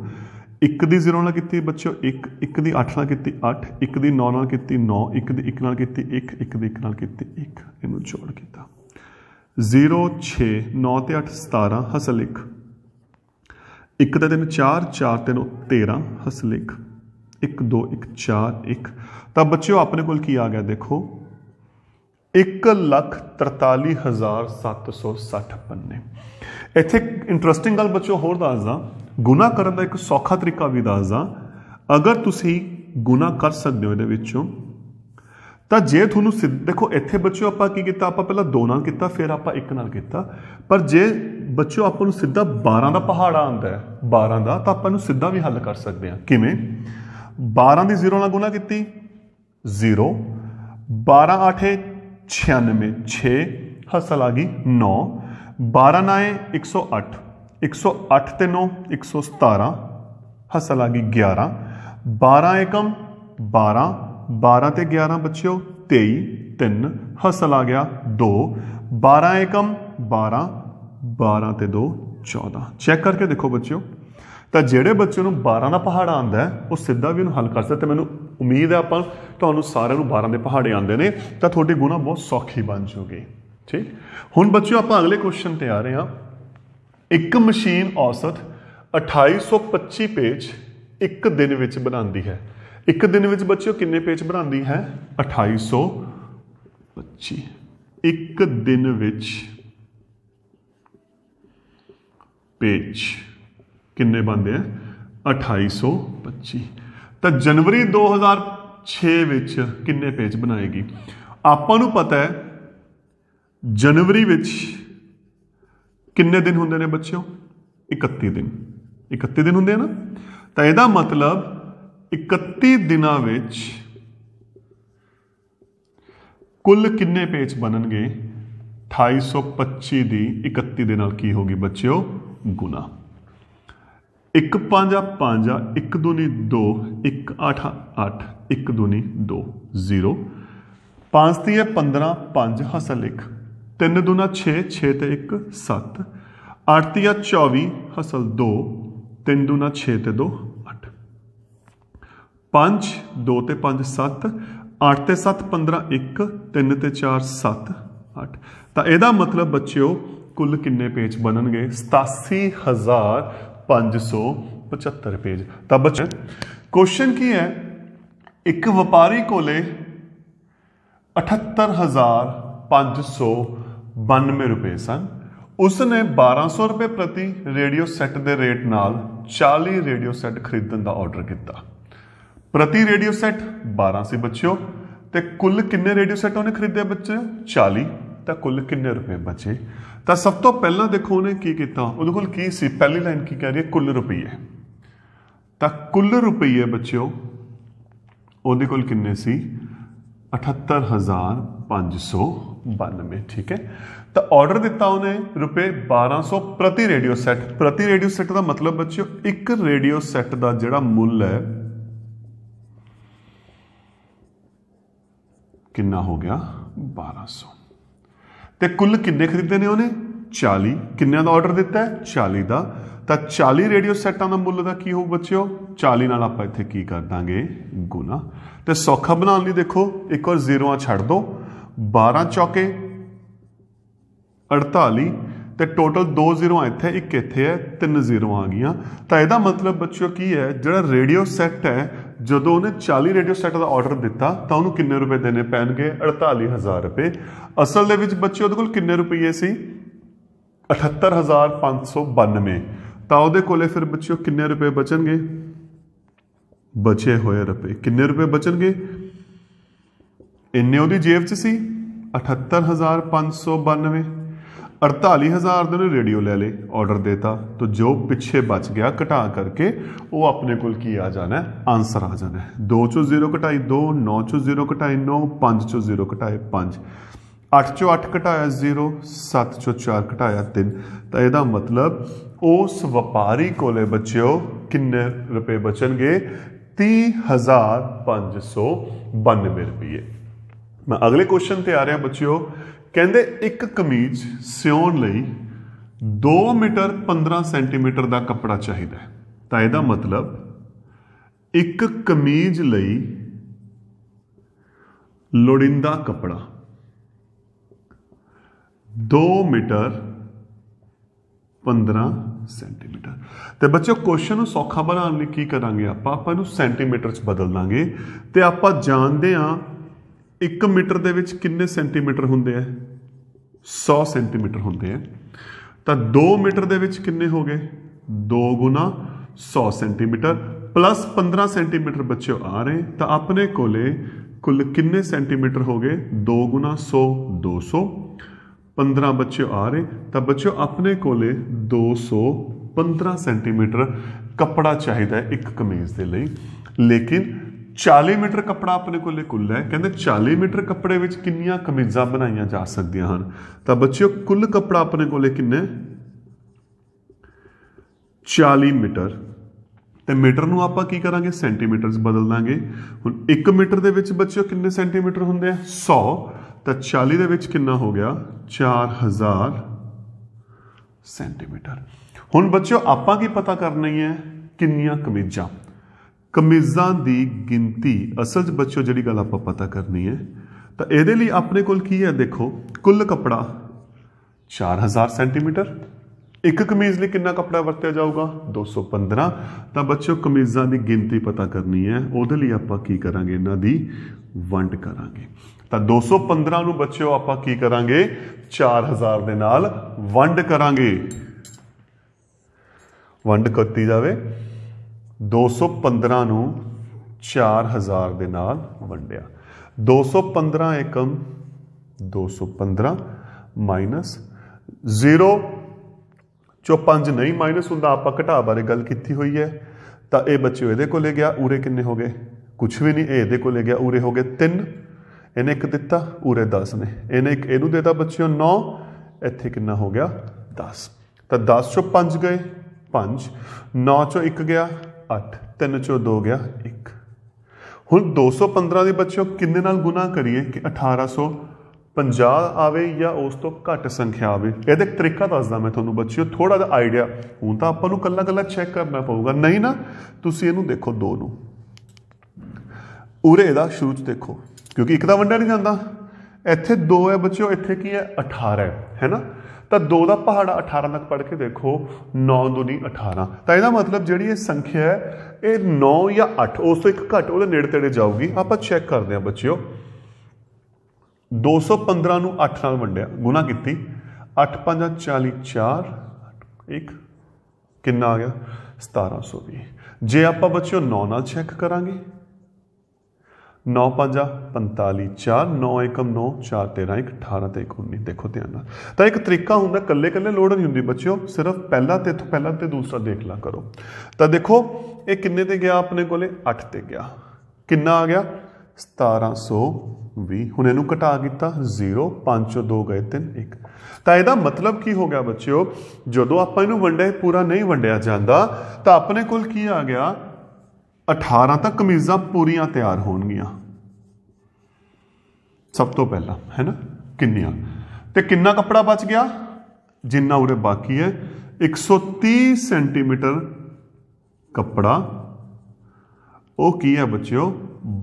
1 ਦੀ 0 ਨਾਲ ਕੀਤੀ ਬੱਚਿਓ 1 1 ਦੀ 8 ਨਾਲ ਕੀਤੀ 8 1 ਦੀ 9 ਨਾਲ ਕੀਤੀ 9 1 ਦੀ 1 ਨਾਲ ਕੀਤੀ 1 1 ਦੀ 1 ਨਾਲ ਕੀਤੀ 1 ਇਹਨੂੰ ਜੋੜ ਕੀਤਾ 0 6 9 ਤੇ 8 17 ਹਸਲ ਲਿਖ 1 ਤੇ 3 4 4 ਤੇ 13 ਹਸਲ ਲਿਖ 1 2 1 4 1 ਤਾਂ ਬੱਚਿਓ ਆਪਣੇ ਕੋਲ ਕੀ ਆ ਗਿਆ ਦੇਖੋ 1,43,760 ਪੰਨੇ ਇੱਥੇ ਇੰਟਰਸਟਿੰਗ ਗੱਲ ਬੱਚੋ ਹੋਰ ਦੱਸਦਾ ਗੁਨਾ ਕਰਨ ਦਾ ਇੱਕ ਸੌਖਾ ਤਰੀਕਾ ਵੀ ਦੱਸਦਾ ਅਗਰ ਤੁਸੀਂ ਗੁਨਾ ਕਰ ਸਕਦੇ ਹੋ ਇਹਦੇ ਵਿੱਚੋਂ ਤਾਂ ਜੇ ਤੁਹਾਨੂੰ ਦੇਖੋ ਇੱਥੇ ਬੱਚਿਓ ਆਪਾਂ ਕੀ ਕੀਤਾ ਆਪਾਂ ਪਹਿਲਾਂ ਦੋ ਨਾਲ ਕੀਤਾ ਫਿਰ ਆਪਾਂ ਇੱਕ ਨਾਲ ਕੀਤਾ ਪਰ ਜੇ ਬੱਚਿਓ ਆਪਾਂ ਨੂੰ ਸਿੱਧਾ 12 ਦਾ ਪਹਾੜਾ ਆਉਂਦਾ ਹੈ 12 ਦਾ ਤਾਂ ਆਪਾਂ ਨੂੰ ਸਿੱਧਾ ਵੀ ਹੱਲ ਕਰ ਸਕਦੇ ਹਾਂ ਕਿਵੇਂ 12 ਦੀ 0 ਨਾਲ ਗੁਣਾ ਕੀਤੀ 0 12 8 96 6 ਹਸਲ ਆ ਗਈ 9 12 ਨਾਏ 108 108 ਤੇ 9 117 ਹਸਲ ਆ ਗਈ 11 12 ਏਕਮ 12 12 ਤੇ 11 ਬੱਚਿਓ 23 3 ਹਸਲ ਆ ਗਿਆ 2 12 ਏਕਮ 12 12 ਤੇ 2 14 ਚੈੱਕ ਕਰਕੇ ਦੇਖੋ ਬੱਚਿਓ ਤਾਂ ਜਿਹੜੇ ਬੱਚੇ ਨੂੰ 12 ਦਾ ਪਹਾੜਾ ਆਂਦਾ ਉਹ ਸਿੱਧਾ ਵੀ ਉਹਨੂੰ ਹੱਲ ਕਰ ਸਕਦਾ ਤੇ ਮੈਨੂੰ ਉਮੀਦ ਹੈ ਆਪਾਂ ਤੁਹਾਨੂੰ ਸਾਰਿਆਂ ਨੂੰ 12 ਦੇ ਪਹਾੜੇ ਆਉਂਦੇ ਨੇ ਤਾਂ ਤੁਹਾਡੇ ਗੁਣਾ ਬਹੁਤ ਸੌਖੀ ਬਣ ਜੂਗੇ ਠੀਕ ਹੁਣ ਬੱਚਿਓ ਆਪਾਂ ਅਗਲੇ ਕੁਐਸਚਨ ਤੇ ਆ ਰਹੇ ਹਾਂ ਇੱਕ ਮਸ਼ੀਨ ਔਸਤ 2825 ਪੇਜ ਇੱਕ ਦਿਨ ਵਿੱਚ ਬਣਾਉਂਦੀ ਹੈ ਇੱਕ ਦਿਨ ਵਿੱਚ ਬੱਚਿਓ ਕਿੰਨੇ ਪੇਜ ਬਣਾਉਂਦੀ ਹੈ 2825 ਇੱਕ ਦਿਨ ਵਿੱਚ ਪੇਜ ਕਿੰਨੇ ਬੰਦੇ ਆ 2825 ਤਾਂ ਜਨਵਰੀ 2006 ਵਿੱਚ ਕਿੰਨੇ ਪੇਜ ਬਣਾਏਗੀ ਆਪਾਂ ਨੂੰ ਪਤਾ ਹੈ ਜਨਵਰੀ ਵਿੱਚ ਕਿੰਨੇ ਦਿਨ ਹੁੰਦੇ ਨੇ ਬੱਚਿਓ 31 ਦਿਨ 31 ਦਿਨ ਹੁੰਦੇ ਆ ਨਾ ਤਾਂ ਇਹਦਾ ਮਤਲਬ 31 ਦਿਨਾਂ ਵਿੱਚ ਕੁੱਲ ਕਿੰਨੇ ਪੇਜ ਬਣਨਗੇ 2825 ਦੀ 31 ਦੇ ਨਾਲ ਕੀ ਹੋਗੀ ਬੱਚਿਓ ਗੁਣਾ ਇੱਕ ਪੰਜਾ ਪੰਜਾ ਇੱਕ ਦੂਨੀ 2 ਇੱਕ 8 8 ਇੱਕ 2 ਦੋ ਜ਼ੀਰੋ ਪੰਜ ਤੀਏ 15 ਪੰਜ ਹਸਲ ਲਿਖ 3 ਦੂਨਾ 6 6 ਤੇ 1 7 8 ਤੀਆ 24 ਹਸਲ 2 3 ਦੂਨਾ 6 ਤੇ 2 8 5 2 ਤੇ 5 7 8 ਤੇ 7 15 1 3 ਤੇ 4 7 8 ਤਾਂ ਇਹਦਾ ਮਤਲਬ ਬੱਚਿਓ ਕੁੱਲ ਕਿੰਨੇ ਪੇਜ ਬਣਨਗੇ 87000 575 ਪੇਜ ਤਾਂ ਬੱਚੇ ਕੁਐਸਚਨ ਕੀ ਹੈ ਇੱਕ ਵਪਾਰੀ ਕੋਲੇ 78592 ਰੁਪਏ ਸਨ ਉਸਨੇ 1200 ਰੁਪਏ ਪ੍ਰਤੀ ਰੇਡੀਓ ਸੈੱਟ ਦੇ ਰੇਟ ਨਾਲ 40 ਰੇਡੀਓ ਸੈੱਟ ਖਰੀਦਣ ਦਾ ਆਰਡਰ ਕੀਤਾ ਪ੍ਰਤੀ ਰੇਡੀਓ ਸੈੱਟ 12 ਸੀ ਬੱਚਿਓ ਤੇ ਕੁੱਲ ਕਿੰਨੇ ਰੇਡੀਓ ਸੈੱਟ ਉਹਨੇ ਖਰੀਦੇ ਬੱਚੇ 40 ਤਾਂ ਕੁੱਲ ਕਿੰਨੇ ਰੁਪਏ ਬਚੇ ਤਾਂ ਸਭ ਤੋਂ ਪਹਿਲਾਂ ਦੇਖੋ ਉਹਨੇ ਕੀ ਕੀਤਾ ਉਹਦੇ ਕੋਲ ਕੀ ਸੀ ਪਹਿਲੀ ਲਾਈਨ ਕੀ ਕਹਿ ਰਹੀ ਹੈ ਕੁੱਲ ਰੁਪਏ ਤਾਂ ਕੁੱਲ ਰੁਪਏ ਬਚਿਓ ਉਹਦੇ ਕੋਲ ਕਿੰਨੇ ਸੀ 78592 ਠੀਕ ਹੈ ਤਾਂ ਆਰਡਰ ਦਿੱਤਾ ਉਹਨੇ ਰੁਪਏ 1200 ਪ੍ਰਤੀ ਰੇਡੀਓ ਸੈੱਟ ਪ੍ਰਤੀ ਰੇਡੀਓ ਸੈੱਟ ਦਾ ਮਤਲਬ ਬੱਚਿਓ ਇੱਕ ਰੇਡੀਓ ਸੈੱਟ ਦਾ ਜਿਹੜਾ ਮੁੱਲ ਹੈ ਕਿੰਨਾ ਹੋ ਗਿਆ 1200 ਤੇ ਕੁੱਲ ਕਿੰਨੇ ਖਰੀਦੇ ਨੇ ਉਹਨੇ 40 ਕਿੰਨਿਆਂ ਦਾ ਆਰਡਰ ਦਿੱਤਾ ਹੈ 40 ਦਾ ਤਾਂ 40 ਰੇਡੀਓ ਸੈੱਟਾਂ ਦਾ ਮੁੱਲ ਦਾ ਕੀ ਹੋਊ ਬੱਚਿਓ 40 ਨਾਲ ਆਪਾਂ ਇੱਥੇ ਕੀ ਕਰ ਦਾਂਗੇ ਗੁਣਾ ਤੇ ਸੌਖਾ ਬਣਾਉਣ ਲਈ ਦੇਖੋ ਇੱਕ ਵਾਰ ਜ਼ੀਰੋਆਂ ਛੱਡ ਦੋ 12 ਚੌਕੇ 48 ਤੇ ਟੋਟਲ ਦੋ ਜ਼ੀਰੋਆਂ ਇੱਥੇ ਇੱਕ ਇੱਥੇ ਹੈ ਤਿੰਨ ਜ਼ੀਰੋਆਂ ਆ ਗਈਆਂ ਤਾਂ ਇਹਦਾ ਮਤਲਬ ਬੱਚਿਓ ਕੀ ਹੈ ਜਿਹੜਾ ਰੇਡੀਓ ਸੈੱਟ ਹੈ ਜਦੋਂ ਉਹਨੇ 40 ਰੇਡੀਓ ਸੈੱਟ ਦਾ ਆਰਡਰ ਦਿੱਤਾ ਤਾਂ ਉਹਨੂੰ ਕਿੰਨੇ ਰੁਪਏ ਦੇਣੇ ਪੈਣਗੇ 48000 ਰੁਪਏ ਅਸਲ ਦੇ ਵਿੱਚ ਬੱਚੇ ਉਹਦੇ ਕੋਲ ਕਿੰਨੇ ਰੁਪਏ ਸੀ 78592 ਤਾਂ ਉਹਦੇ ਕੋਲੇ ਫਿਰ ਬੱਚਿਓ ਕਿੰਨੇ ਰੁਪਏ ਬਚਣਗੇ ਬਚੇ ਹੋਏ ਰੁਪਏ ਕਿੰਨੇ ਰੁਪਏ ਬਚਣਗੇ ਇੰਨੇ ਉਹਦੀ ਜੇਬ 'ਚ ਸੀ 78592 48000 ਦੇ ਨੇ ਰੇਡੀਓ ਲੈ ਲੇ ਆਰਡਰ ਦੇਤਾ ਤਾਂ ਜੋ ਪਿੱਛੇ ਬਚ ਗਿਆ ਘਟਾ ਕਰਕੇ ਉਹ ਆਪਣੇ ਕੋਲ ਕੀ ਆ ਜਾਣਾ ਆਨਸਰ ਆ ਜਾਣਾ 2 ਚੋਂ 0 ਘਟਾਈ 2 9 ਚੋਂ 0 ਘਟਾਈ 9 5 ਚੋਂ 0 ਘਟਾਏ 5 8 ਚੋਂ 8 ਘਟਾਇਆ 0 7 ਚੋਂ 4 ਘਟਾਇਆ 3 ਤਾਂ ਇਹਦਾ ਮਤਲਬ ਉਸ ਵਪਾਰੀ ਕੋਲੇ ਬੱਚਿਓ ਕਿੰਨੇ ਰੁਪਏ ਬਚਣਗੇ 30592 ਰੁਪਏ ਮੈਂ ਅਗਲੇ ਕੁਐਸਚਨ ਤੇ ਆ ਰਿਹਾ ਬੱਚਿਓ ਕਹਿੰਦੇ ਇੱਕ ਕਮੀਜ਼ ਸਿਉਣ ਲਈ 2 ਮੀਟਰ 15 ਸੈਂਟੀਮੀਟਰ ਦਾ ਕੱਪੜਾ ਚਾਹੀਦਾ ਹੈ ਤਾਂ ਇਹਦਾ ਮਤਲਬ ਇੱਕ ਕਮੀਜ਼ ਲਈ ਲੋੜਿੰਦਾ ਕੱਪੜਾ 2 ਮੀਟਰ 15 ਸੈਂਟੀਮੀਟਰ ਤੇ ਬੱਚਿਓ ਕੁਐਸਚਨ ਨੂੰ ਸੌਖਾ ਬਣਾਉਣ ਲਈ ਕੀ ਕਰਾਂਗੇ ਆਪਾਂ ਆਪਾਂ ਇਹਨੂੰ ਸੈਂਟੀਮੀਟਰ ਚ ਬਦਲ ਦਾਂਗੇ ਤੇ ਆਪਾਂ ਜਾਣਦੇ ਆਂ एक मीटर किन्ने सेंटीमीटर होंगे है सौ सेंटीमीटर होंगे है तो दो मीटर 2 ਮੀਟਰ ਦੇ ਵਿੱਚ ਕਿੰਨੇ ਹੋ ਗਏ प्लस पंद्रह सेंटीमीटर बच्चे आ रहे हैं तो अपने को कुल किन्ने सेंटीमीटर हो गए दो गुना सौ दो सौ पंद्रह बच्चे आ रहे तो बच्चों अपने को दो सौ पंद्रह सेंटीमीटर कपड़ा चाहिए एक कमीज के लिए लेकिन 40 ਮੀਟਰ ਕੱਪੜਾ ਆਪਣੇ ਕੋਲੇ ਕੁੱਲ ਹੈ ਕਹਿੰਦੇ 40 ਮੀਟਰ ਕੱਪੜੇ ਵਿੱਚ ਕਿੰਨੀਆਂ ਕਮੀਜ਼ਾਂ ਬਣਾਈਆਂ ਜਾ ਸਕਦੀਆਂ ਹਨ ਤਾਂ ਬੱਚਿਓ ਕੁੱਲ ਕੱਪੜਾ ਆਪਣੇ ਕੋਲੇ ਕਿੰਨੇ 40 ਮੀਟਰ ਤੇ ਮੀਟਰ ਨੂੰ ਆਪਾਂ ਕੀ ਕਰਾਂਗੇ ਸੈਂਟੀਮੀਟਰਸ ਬਦਲ ਦਾਂਗੇ ਹੁਣ 1 ਮੀਟਰ ਦੇ ਵਿੱਚ ਬੱਚਿਓ ਕਿੰਨੇ ਸੈਂਟੀਮੀਟਰ ਹੁੰਦੇ ਆ 100 ਤਾਂ 40 ਦੇ ਵਿੱਚ ਕਿੰਨਾ ਹੋ ਗਿਆ 4000 ਸੈਂਟੀਮੀਟਰ ਹੁਣ ਬੱਚਿਓ ਆਪਾਂ ਕੀ ਪਤਾ ਕਰਨੀ ਹੈ ਕਿੰਨੀਆਂ ਕਮੀਜ਼ਾਂ ਕਮੀਜ਼ਾਂ ਦੀ ਗਿਣਤੀ ਅਸਲ 'ਚ ਬੱਚਿਓ ਜਿਹੜੀ ਗੱਲ ਆਪਾਂ ਪਤਾ ਕਰਨੀ ਹੈ ਤਾਂ ਇਹਦੇ ਲਈ ਆਪਣੇ ਕੋਲ ਕੀ ਹੈ ਦੇਖੋ ਕੁੱਲ ਕਪੜਾ 4000 ਸੈਂਟੀਮੀਟਰ ਇੱਕ ਕਮੀਜ਼ ਲਈ ਕਿੰਨਾ ਕਪੜਾ ਵਰਤਿਆ ਜਾਊਗਾ 215 ਤਾਂ ਬੱਚਿਓ ਕਮੀਜ਼ਾਂ ਦੀ ਗਿਣਤੀ ਪਤਾ ਕਰਨੀ ਹੈ ਉਹਦੇ ਲਈ ਆਪਾਂ ਕੀ ਕਰਾਂਗੇ ਇਹਨਾਂ ਦੀ ਵੰਡ ਕਰਾਂਗੇ ਤਾਂ 215 ਨੂੰ ਬੱਚਿਓ ਆਪਾਂ ਕੀ ਕਰਾਂਗੇ 4000 ਦੇ ਨਾਲ ਵੰਡ ਕਰਾਂਗੇ ਵੰਡ ਕਰਤੀ ਜਾਵੇ 215 ਨੂੰ 4000 ਦੇ ਨਾਲ ਵੰਡਿਆ 215 ਏਕਮ 215 ਮਾਈਨਸ 0 ਚੋਂ 5 ਨਹੀਂ ਮਾਈਨਸ ਹੁੰਦਾ ਆਪਾਂ ਘਟਾ ਬਾਰੇ ਗੱਲ ਕੀਤੀ ਹੋਈ ਹੈ ਤਾਂ ਇਹ ਬੱਚੇ ਇਹਦੇ ਕੋਲੇ ਗਿਆ ਉਰੇ ਕਿੰਨੇ ਹੋ ਗਏ ਕੁਝ ਵੀ ਨਹੀਂ ਇਹ ਇਹਦੇ ਕੋਲੇ ਗਿਆ ਉਰੇ ਹੋ ਗਏ 3 ਇਹਨੇ ਇੱਕ ਦਿੱਤਾ ਉਰੇ 10 ਨੇ ਇਹਨੇ ਇੱਕ ਇਹਨੂੰ ਦਿੱਤਾ ਬੱਚਿਓ 9 ਇੱਥੇ ਕਿੰਨਾ ਹੋ ਗਿਆ 10 ਤਾਂ 10 ਚੋਂ 5 ਗਏ 5 9 ਚੋਂ 1 ਗਿਆ 8 3 ਚੋਂ 2 ਗਿਆ 1 ਹੁਣ 215 ਦੇ ਬੱਚਿਓ ਕਿੰਨੇ ਨਾਲ ਗੁਣਾ ਕਰੀਏ ਕਿ 1850 ਆਵੇ ਜਾਂ ਉਸ ਤੋਂ ਘੱਟ ਸੰਖਿਆ ਆਵੇ ਇਹਦਾ ਇੱਕ ਤਰੀਕਾ ਦੱਸਦਾ ਮੈਂ ਤੁਹਾਨੂੰ ਬੱਚਿਓ ਥੋੜਾ ਜਿਹਾ ਆਈਡੀਆ ਹੁਣ ਤਾਂ ਆਪਾਂ ਨੂੰ ਕੱਲਾ ਕੱਲਾ ਚੈੱਕ ਕਰਨਾ ਪਊਗਾ ਨਹੀਂ ਨਾ ਤੁਸੀਂ ਇਹਨੂੰ ਦੇਖੋ 2 ਨੂੰ ਉਰੇ ਦਾ ਸ਼ੁਰੂ ਚ ਦੇਖੋ ਕਿਉਂਕਿ ਇੱਕ ਦਾ ਵੰਡਿਆ ਨਹੀਂ ਜਾਂਦਾ ਇੱਥੇ 2 ਹੈ ਬੱਚਿਓ ਇੱਥੇ ਕੀ ਹੈ 18 ਹੈ ਹੈਨਾ ਤਾਂ 2 ਦਾ ਪਹਾੜਾ 18 ਤੱਕ ਪੜ ਕੇ ਦੇਖੋ 9 ਦੁਨੀ 18 ਤਾਂ ਇਹਦਾ ਮਤਲਬ ਜਿਹੜੀ ਇਹ ਸੰਖਿਆ ਹੈ ਇਹ 9 ਜਾਂ 8 ਉਸ ਤੋਂ ਇੱਕ ਘੱਟ ਉਹਦੇ ਨੇੜੇ ਤੇੜੇ ਜਾਊਗੀ ਆਪਾਂ ਚੈੱਕ ਕਰਦੇ ਹਾਂ ਬੱਚਿਓ 215 ਨੂੰ 8 ਨਾਲ ਵੰਡਿਆ ਗੁਣਾ ਕੀਤੀ 8 5 44 1 ਕਿੰਨਾ ਆ ਗਿਆ 1720 ਜੇ ਆਪਾਂ ਬੱਚਿਓ 9 ਨਾਲ ਚੈੱਕ ਕਰਾਂਗੇ 9 ਤੇ 19 ਦੇਖੋ ਧਿਆਨ ਨਾਲ ਤਾਂ ਇੱਕ ਤਰੀਕਾ ਹੁੰਦਾ ਕੱਲੇ ਕੱਲੇ ਲੋੜ ਨਹੀਂ ਹੁੰਦੀ ਬੱਚਿਓ ਸਿਰਫ ਪਹਿਲਾ ਤੇ ਪਹਿਲਾ ਤੇ ਦੂਸਰਾ ਦੇਖ ਲਾ ਕਰੋ ਤਾਂ ਦੇਖੋ ਇਹ ਕਿੰਨੇ ਤੇ ਗਿਆ ਆਪਣੇ ਕੋਲੇ 8 ਤੇ ਗਿਆ ਕਿੰਨਾ ਆ ਗਿਆ 1720 ਹੁਣ ਇਹਨੂੰ ਘਟਾ ਕੀਤਾ 0 5 ਚੋਂ 2 ਗਏ 3 1 ਤਾਂ ਇਹਦਾ ਮਤਲਬ ਕੀ ਹੋ ਗਿਆ ਬੱਚਿਓ ਜਦੋਂ ਆਪਾਂ ਇਹਨੂੰ ਵੰਡੇ ਪੂਰਾ ਨਹੀਂ ਵੰਡਿਆ ਜਾਂਦਾ ਤਾਂ ਆਪਣੇ ਕੋਲ ਕੀ ਆ ਗਿਆ अठारह तक कमीजा पूरी तैयार हो सब तो पहला है ना किनिया तो कि कपड़ा बच गया जिन्ना उरे बाकी है एक सौ 130 सेंटीमीटर कपड़ा वो की है बचियो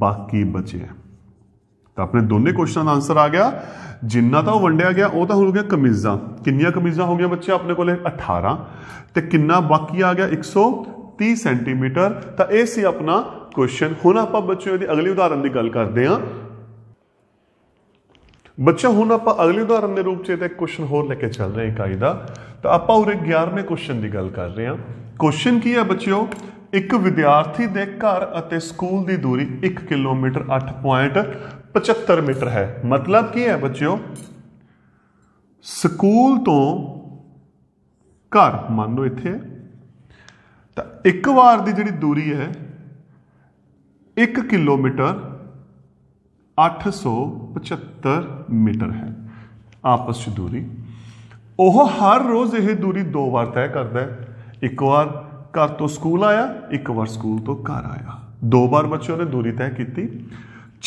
बाकी बचे तो अपने दोनों क्वेश्चन का आंसर आ गया जिन्ना तो वह वंडिया गया वह हो गया कमीजा कि कमीजा हो गई बच्चे अपने को अठारह तो कि बाकी आ गया एक सौ 30 ਸੈਂਟੀਮੀਟਰ ਤਾਂ ਇਹ ਸੀ ਆਪਣਾ ਕੁਐਸਚਨ ਹੁਣ ਆਪਾਂ ਬੱਚਿਓ ਦੀ ਅਗਲੀ ਉਦਾਹਰਨ ਦੀ ਗੱਲ ਕਰਦੇ ਹਾਂ ਬੱਚਾ ਹੁਣ ਆਪਾਂ ਅਗਲੀ ਉਦਾਹਰਨ ਦੇ ਰੂਪ 'ਚ ਇਹਦਾ ਕੁਐਸਚਨ ਹੋਰ ਲੈ ਕੇ ਚੱਲ ਰਹੇ ਹਾਂ ਇਕਾਈ ਦਾ ਤਾਂ ਆਪਾਂ ਉਰੇ 11ਵੇਂ ਕੁਐਸਚਨ ਦੀ ਗੱਲ ਕਰ ਰਹੇ ਹਾਂ ਕੁਐਸਚਨ ਕੀ ਹੈ ਬੱਚਿਓ ਇੱਕ ਵਿਦਿਆਰਥੀ ਦੇ ਘਰ ਅਤੇ ਸਕੂਲ ਦੀ ਦੂਰੀ 1 ਕਿਲੋਮੀਟਰ 8.75 ਮੀਟਰ ਹੈ ਮਤਲਬ ਕੀ ਹੈ ਬੱਚਿਓ ਸਕੂਲ ਤੋਂ ਘਰ ਮੰਨ ਲਓ ਇੱਥੇ ਇੱਕ ਵਾਰ ਦੀ ਜਿਹੜੀ ਦੂਰੀ ਹੈ 1 ਕਿਲੋਮੀਟਰ 875 ਮੀਟਰ ਹੈ ਆਪਸ ਵਿੱਚ ਦੂਰੀ ਉਹ ਹਰ ਰੋਜ਼ ਇਹ ਦੂਰੀ ਦੋ ਵਾਰ ਤੈਅ ਕਰਦਾ ਹੈ ਇੱਕ ਵਾਰ ਘਰ ਤੋਂ ਸਕੂਲ ਆਇਆ ਇੱਕ ਵਾਰ ਸਕੂਲ ਤੋਂ ਘਰ ਆਇਆ ਦੋ ਵਾਰ ਬੱਚਿਆਂ ਨੇ ਦੂਰੀ ਤੈਅ ਕੀਤੀ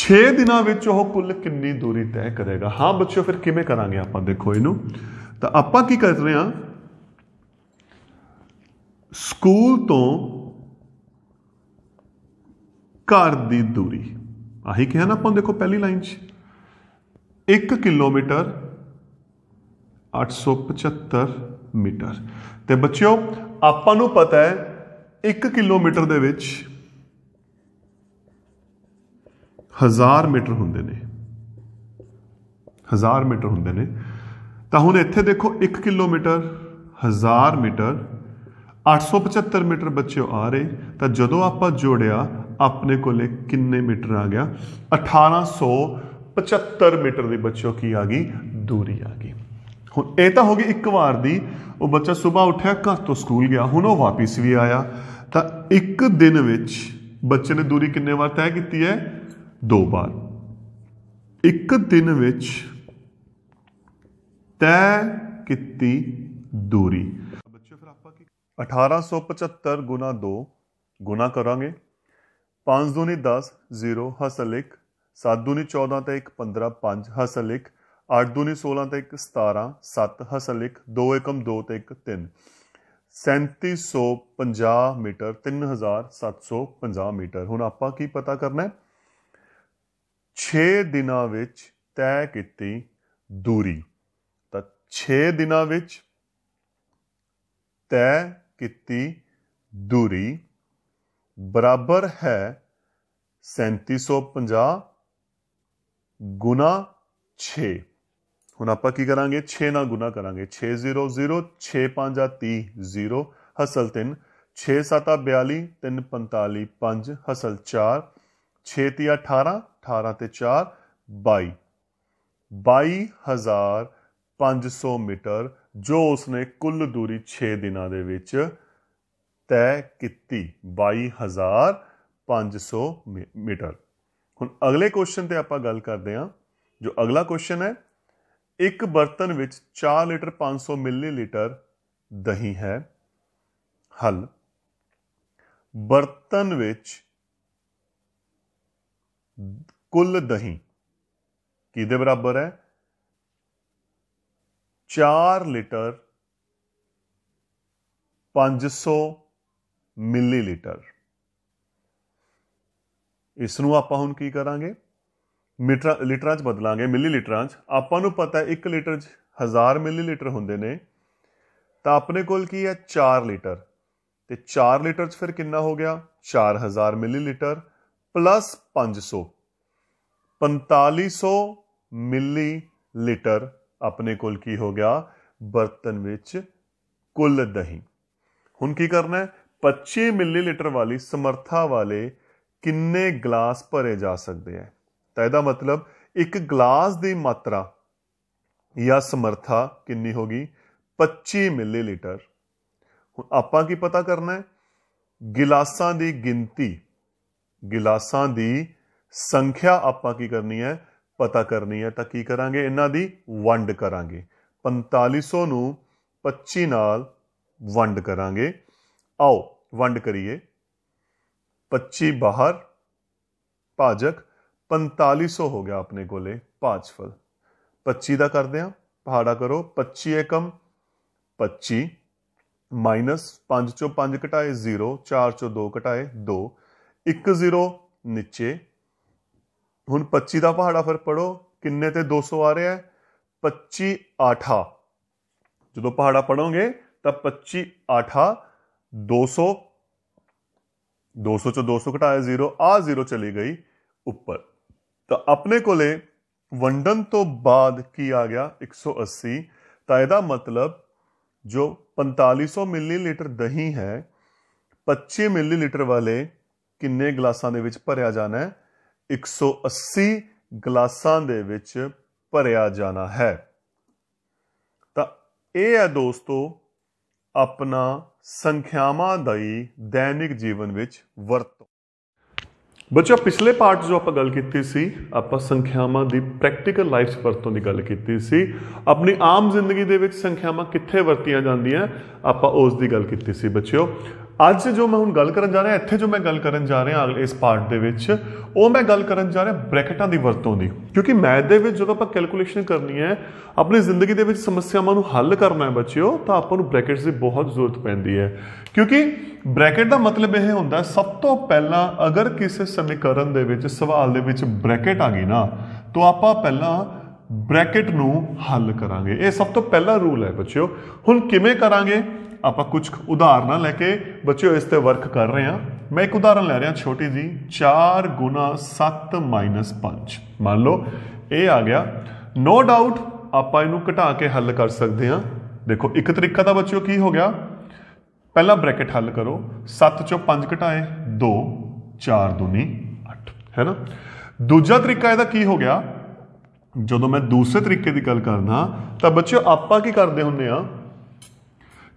6 ਦਿਨਾਂ ਵਿੱਚ ਉਹ ਕੁੱਲ ਕਿੰਨੀ ਦੂਰੀ ਤੈਅ ਕਰੇਗਾ ਹਾਂ ਬੱਚਿਓ ਫਿਰ ਕਿਵੇਂ ਕਰਾਂਗੇ ਆਪਾਂ ਦੇਖੋ ਇਹਨੂੰ ਤਾਂ ਆਪਾਂ ਕੀ ਕਰ ਰਹੇ ਹਾਂ ਸਕੂਲ ਤੋਂ ਘਰ ਦੀ ਦੂਰੀ ਆਹੀ ਕਿਹਾ ਨਾ ਆਪਾਂ ਦੇਖੋ ਪਹਿਲੀ ਲਾਈਨ 'ਚ 1 ਕਿਲੋਮੀਟਰ 875 ਮੀਟਰ ਤੇ ਬੱਚਿਓ ਆਪਾਂ ਨੂੰ ਪਤਾ ਹੈ 1 ਕਿਲੋਮੀਟਰ ਦੇ ਵਿੱਚ 1000 ਮੀਟਰ ਹੁੰਦੇ ਨੇ 1000 ਮੀਟਰ ਹੁੰਦੇ ਨੇ ਤਾਂ ਹੁਣ ਇੱਥੇ ਦੇਖੋ 1 ਕਿਲੋਮੀਟਰ 1000 ਮੀਟਰ 875 ਮੀਟਰ ਬੱਚਿਓ ਆ ਰਹੇ ਤਾਂ ਜਦੋਂ ਆਪਾਂ ਜੋੜਿਆ ਆਪਣੇ ਕੋਲੇ ਕਿੰਨੇ ਮੀਟਰ ਆ ਗਿਆ 1875 ਮੀਟਰ ਦੀ ਬੱਚਿਓ ਕੀ ਆ ਗਈ ਦੂਰੀ ਆ ਗਈ ਹੁਣ ਇਹ ਤਾਂ ਹੋ ਗਈ ਇੱਕ ਵਾਰ ਦੀ ਉਹ ਬੱਚਾ ਸਵੇਰ ਉੱਠਿਆ ਘਰ ਤੋਂ ਸਕੂਲ ਗਿਆ ਹੁਣ ਉਹ ਵਾਪਸ ਵੀ ਆਇਆ ਤਾਂ ਇੱਕ ਦਿਨ ਵਿੱਚ ਬੱਚੇ ਨੇ ਦੂਰੀ ਕਿੰਨੇ ਵਾਰ ਤੈਅ ਕੀਤੀ ਹੈ ਦੋ ਵਾਰ ਇੱਕ ਦਿਨ ਵਿੱਚ ਤੈਅ ਕੀਤੀ ਦੂਰੀ 1875 ਗੁਣਾ 2 ਗੁਣਾ ਕਰਾਂਗੇ 5 ਦੂਣੀ 10 0 ਹਸਲ 1 7 ਦੂਣੀ 14 ਤੇ 1 15 5 ਹਸਲ 1 8 ਦੂਣੀ 16 ਤੇ 1 17 7 ਹਸਲ 1 2 ਏਕਮ 2 ਤੇ 1 3 3750 ਮੀਟਰ 3750 ਮੀਟਰ ਹੁਣ ਆਪਾਂ ਕੀ ਪਤਾ ਕਰਨਾ ਹੈ 6 ਦਿਨਾਂ ਵਿੱਚ ਤੈਅ ਕੀਤੀ ਦੂਰੀ ਤਾਂ 6 ਦਿਨਾਂ ਵਿੱਚ ਤੈਅ कितनी दूरी बराबर है ਸੈਂਤੀ ਸੌ ਪੰਜਾਹ ਗੁਣਾ 6 ਹੁਣ ਆਪਾਂ ਕੀ ਕਰਾਂਗੇ 6 ਨਾਲ ਗੁਣਾ ਕਰਾਂਗੇ 600 6 5 30 0 ਹਸਲ 3 6 7 42 3 45 5 ਹਸਲ 4 6 3 18 18 ਤੇ 4 22 22500 ਮੀਟਰ ਜੋ ਉਸਨੇ ਕੁੱਲ ਦੂਰੀ 6 ਦਿਨਾਂ ਦੇ ਵਿੱਚ ਤੈਅ ਕੀਤੀ 22500 ਮੀਟਰ ਹੁਣ ਅਗਲੇ ਕੁਐਸਚਨ ਤੇ ਆਪਾਂ ਗੱਲ ਕਰਦੇ ਹਾਂ ਜੋ ਅਗਲਾ ਕੁਐਸਚਨ ਹੈ ਇੱਕ ਬਰਤਨ ਵਿੱਚ 4 ਲੀਟਰ 500 ਮਿਲੀਲੀਟਰ ਦਹੀਂ ਹੈ ਹਲ ਬਰਤਨ ਵਿੱਚ ਕੁੱਲ ਦਹੀਂ ਕਿਹਦੇ ਬਰਾਬਰ ਹੈ चार लीटर पांच सौ मिली लीटर इस हम की करा मीटर लीटर च बदला मिली लीटर च आप पता एक लीटर हज़ार मिली लीटर होंगे ने तो अपने को है चार लीटर तो चार लीटर फिर कि हो गया चार हज़ार मिली लीटर प्लस पां सौ पताली सौ मिली लीटर ਆਪਣੇ ਕੋਲ ਕੀ ਹੋ ਗਿਆ ਬਰਤਨ ਵਿੱਚ ਕੁੱਲ ਦਹੀਂ ਹੁਣ ਕੀ ਕਰਨਾ ਹੈ 25 ਮਿਲੀਲੀਟਰ ਵਾਲੀ ਸਮਰੱਥਾ ਵਾਲੇ ਕਿੰਨੇ ਗਲਾਸ ਭਰੇ ਜਾ ਸਕਦੇ ਹੈ ਤਾਂ ਇਹਦਾ ਮਤਲਬ ਇੱਕ ਗਲਾਸ ਦੀ ਮਾਤਰਾ ਜਾਂ ਸਮਰੱਥਾ ਕਿੰਨੀ ਹੋਗੀ 25 ਮਿਲੀਲੀਟਰ ਹੁਣ ਆਪਾਂ ਕੀ ਪਤਾ ਕਰਨਾ ਹੈ ਗਿਲਾਸਾਂ ਦੀ ਗਿਣਤੀ ਗਿਲਾਸਾਂ ਦੀ ਸੰਖਿਆ ਆਪਾਂ ਕੀ ਕਰਨੀ ਹੈ ਪਤਾ ਕਰਨੀ ਹੈ ਤਾਂ ਕੀ ਕਰਾਂਗੇ ਇਹਨਾਂ ਦੀ ਵੰਡ ਕਰਾਂਗੇ 4500 ਨੂੰ 25 ਨਾਲ ਵੰਡ ਕਰਾਂਗੇ ਆਓ ਵੰਡ ਕਰੀਏ 25 ਬਾਹਰ ਭਾਜਕ 4500 ਹੋ ਗਿਆ ਆਪਣੇ ਕੋਲੇ ਭਾਜਫਲ 25 ਦਾ ਕਰਦੇ ਆ ਪਹਾੜਾ ਕਰੋ 25 ਏਕਮ 25 ਮਾਈਨਸ 5 ਚੋਂ 5 ਘਟਾਏ 0 4 ਚੋਂ 2 ਘਟਾਏ 2 1 0 ਨੀਚੇ ਹੁਣ 25 ਦਾ ਪਹਾੜਾ ਫਿਰ ਪੜੋ ਕਿੰਨੇ ਤੇ 200 ਆ ਰਿਹਾ ਹੈ 25 8 ਜਦੋਂ ਪਹਾੜਾ ਪੜੋਗੇ ਤਾਂ 25 8 200 200 ਚੋਂ 200 ਘਟਾਇਆ 0 ਆ 0 ਚਲੀ ਗਈ ਉੱਪਰ ਤਾਂ ਆਪਣੇ ਕੋਲੇ ਵੰਡਨ ਤੋਂ ਬਾਅਦ ਕੀ ਆ ਗਿਆ 180 ਤਾਂ ਇਹਦਾ ਮਤਲਬ जो 4500 ਮਿਲੀਲੀਟਰ ਦਹੀਂ ਹੈ 25 ਮਿਲੀਲੀਟਰ ਵਾਲੇ ਕਿੰਨੇ ਗਲਾਸਾਂ ਦੇ ਵਿੱਚ ਭਰਿਆ ਜਾਣਾ ਹੈ 180 ਗਲਾਸਾਂ ਦੇ ਵਿੱਚ ਭਰਿਆ ਜਾਣਾ ਹੈ ਤਾਂ ਇਹ ਹੈ ਦੋਸਤੋ ਆਪਣਾ ਸੰਖਿਆਵਾਂ ਦਾ ਦੈਨਿਕ ਜੀਵਨ ਵਿੱਚ ਵਰਤੋਂ ਬੱਚਾ ਪਿਛਲੇ ਪਾਰਟ ਜੋ ਆਪਾਂ ਗੱਲ ਕੀਤੀ ਸੀ ਆਪਾਂ ਸੰਖਿਆਵਾਂ ਦੀ ਪ੍ਰੈਕਟੀਕਲ ਲਾਈਫ ਵਰਤੋਂ ਦੀ ਗੱਲ ਕੀਤੀ ਸੀ ਆਪਣੀ ਆਮ ਜ਼ਿੰਦਗੀ ਦੇ ਵਿੱਚ ਸੰਖਿਆਵਾਂ ਕਿੱਥੇ ਵਰਤੀਆਂ ਜਾਂਦੀਆਂ ਆਪਾਂ ਉਸ ਦੀ ਗੱਲ ਕੀਤੀ ਸੀ ਬੱਚਿਓ ਅੱਜ ਜੋ ਮੈਂ ਹੁਣ ਗੱਲ ਕਰਨ ਜਾ ਰਿਹਾ ਇੱਥੇ ਜੋ ਮੈਂ ਗੱਲ ਕਰਨ ਜਾ ਰਿਹਾ ਇਸ ਪਾਰਟ ਦੇ ਵਿੱਚ ਉਹ ਮੈਂ ਗੱਲ ਕਰਨ ਜਾ ਰਿਹਾ ਬ੍ਰੈਕਟਾਂ ਦੀ ਵਰਤੋਂ ਦੀ ਕਿਉਂਕਿ ਮੈਥ ਦੇ ਵਿੱਚ ਜਦੋਂ ਆਪਾਂ ਕੈਲਕੂਲੇਸ਼ਨ ਕਰਨੀ ਹੈ ਆਪਣੀ ਜ਼ਿੰਦਗੀ ਦੇ ਵਿੱਚ ਸਮੱਸਿਆਵਾਂ ਨੂੰ ਹੱਲ ਕਰਨਾ ਹੈ ਬੱਚਿਓ ਤਾਂ ਆਪਾਂ ਨੂੰ ਬ੍ਰੈਕਟਸ ਦੀ ਬਹੁਤ ਜ਼ਰੂਰਤ ਪੈਂਦੀ ਹੈ ਕਿਉਂਕਿ ਬ੍ਰੈਕਟ ਦਾ ਮਤਲਬ ਇਹ ਹੁੰਦਾ ਸਭ ਤੋਂ ਪਹਿਲਾਂ ਅਗਰ ਕਿਸੇ ਸਮੀਕਰਨ ਦੇ ਵਿੱਚ ਸਵਾਲ ਦੇ ਵਿੱਚ ਬ੍ਰੈਕਟ ਆ ਗਈ ਨਾ ਤਾਂ ਆਪਾਂ ਪਹਿਲਾਂ ਬ੍ਰੈਕਟ ਨੂੰ ਹੱਲ ਕਰਾਂਗੇ ਇਹ ਸਭ ਤੋਂ ਪਹਿਲਾ ਰੂਲ ਹੈ ਬੱਚਿਓ ਹੁਣ ਕਿਵੇਂ ਕਰਾਂਗੇ ਆਪਾਂ ਕੁਝ ਉਦਾਹਰਨਾਂ ਲੈ ਕੇ ਬੱਚਿਓ ਇਸ ਤੇ ਵਰਕ ਕਰ ਰਹੇ ਹਾਂ ਮੈਂ ਇੱਕ ਉਦਾਹਰਨ ਲੈ ਰਿਹਾ ਛੋਟੀ ਜੀ 4 7 5 ਮੰਨ ਲਓ ਇਹ ਆ ਗਿਆ ਨੋ ਡਾਊਟ ਆਪਾਂ ਇਹਨੂੰ ਘਟਾ ਕੇ ਹੱਲ ਕਰ ਸਕਦੇ ਹਾਂ ਦੇਖੋ ਇੱਕ ਤਰੀਕਾ ਤਾਂ ਬੱਚਿਓ ਕੀ ਹੋ ਗਿਆ ਪਹਿਲਾਂ ਬ੍ਰੈਕਟ ਹੱਲ ਕਰੋ 7 ਚੋਂ 5 ਘਟਾਏ 2 4 2 8 ਹੈ ਨਾ ਦੂਜਾ ਤਰੀਕਾ ਇਹਦਾ ਕੀ ਹੋ ਗਿਆ ਜਦੋਂ ਮੈਂ ਦੂਸਰੇ ਤਰੀਕੇ ਦੀ ਗੱਲ ਕਰਨਾ ਤਾਂ ਬੱਚਿਓ ਆਪਾਂ ਕੀ ਕਰਦੇ ਹੁੰਨੇ ਆ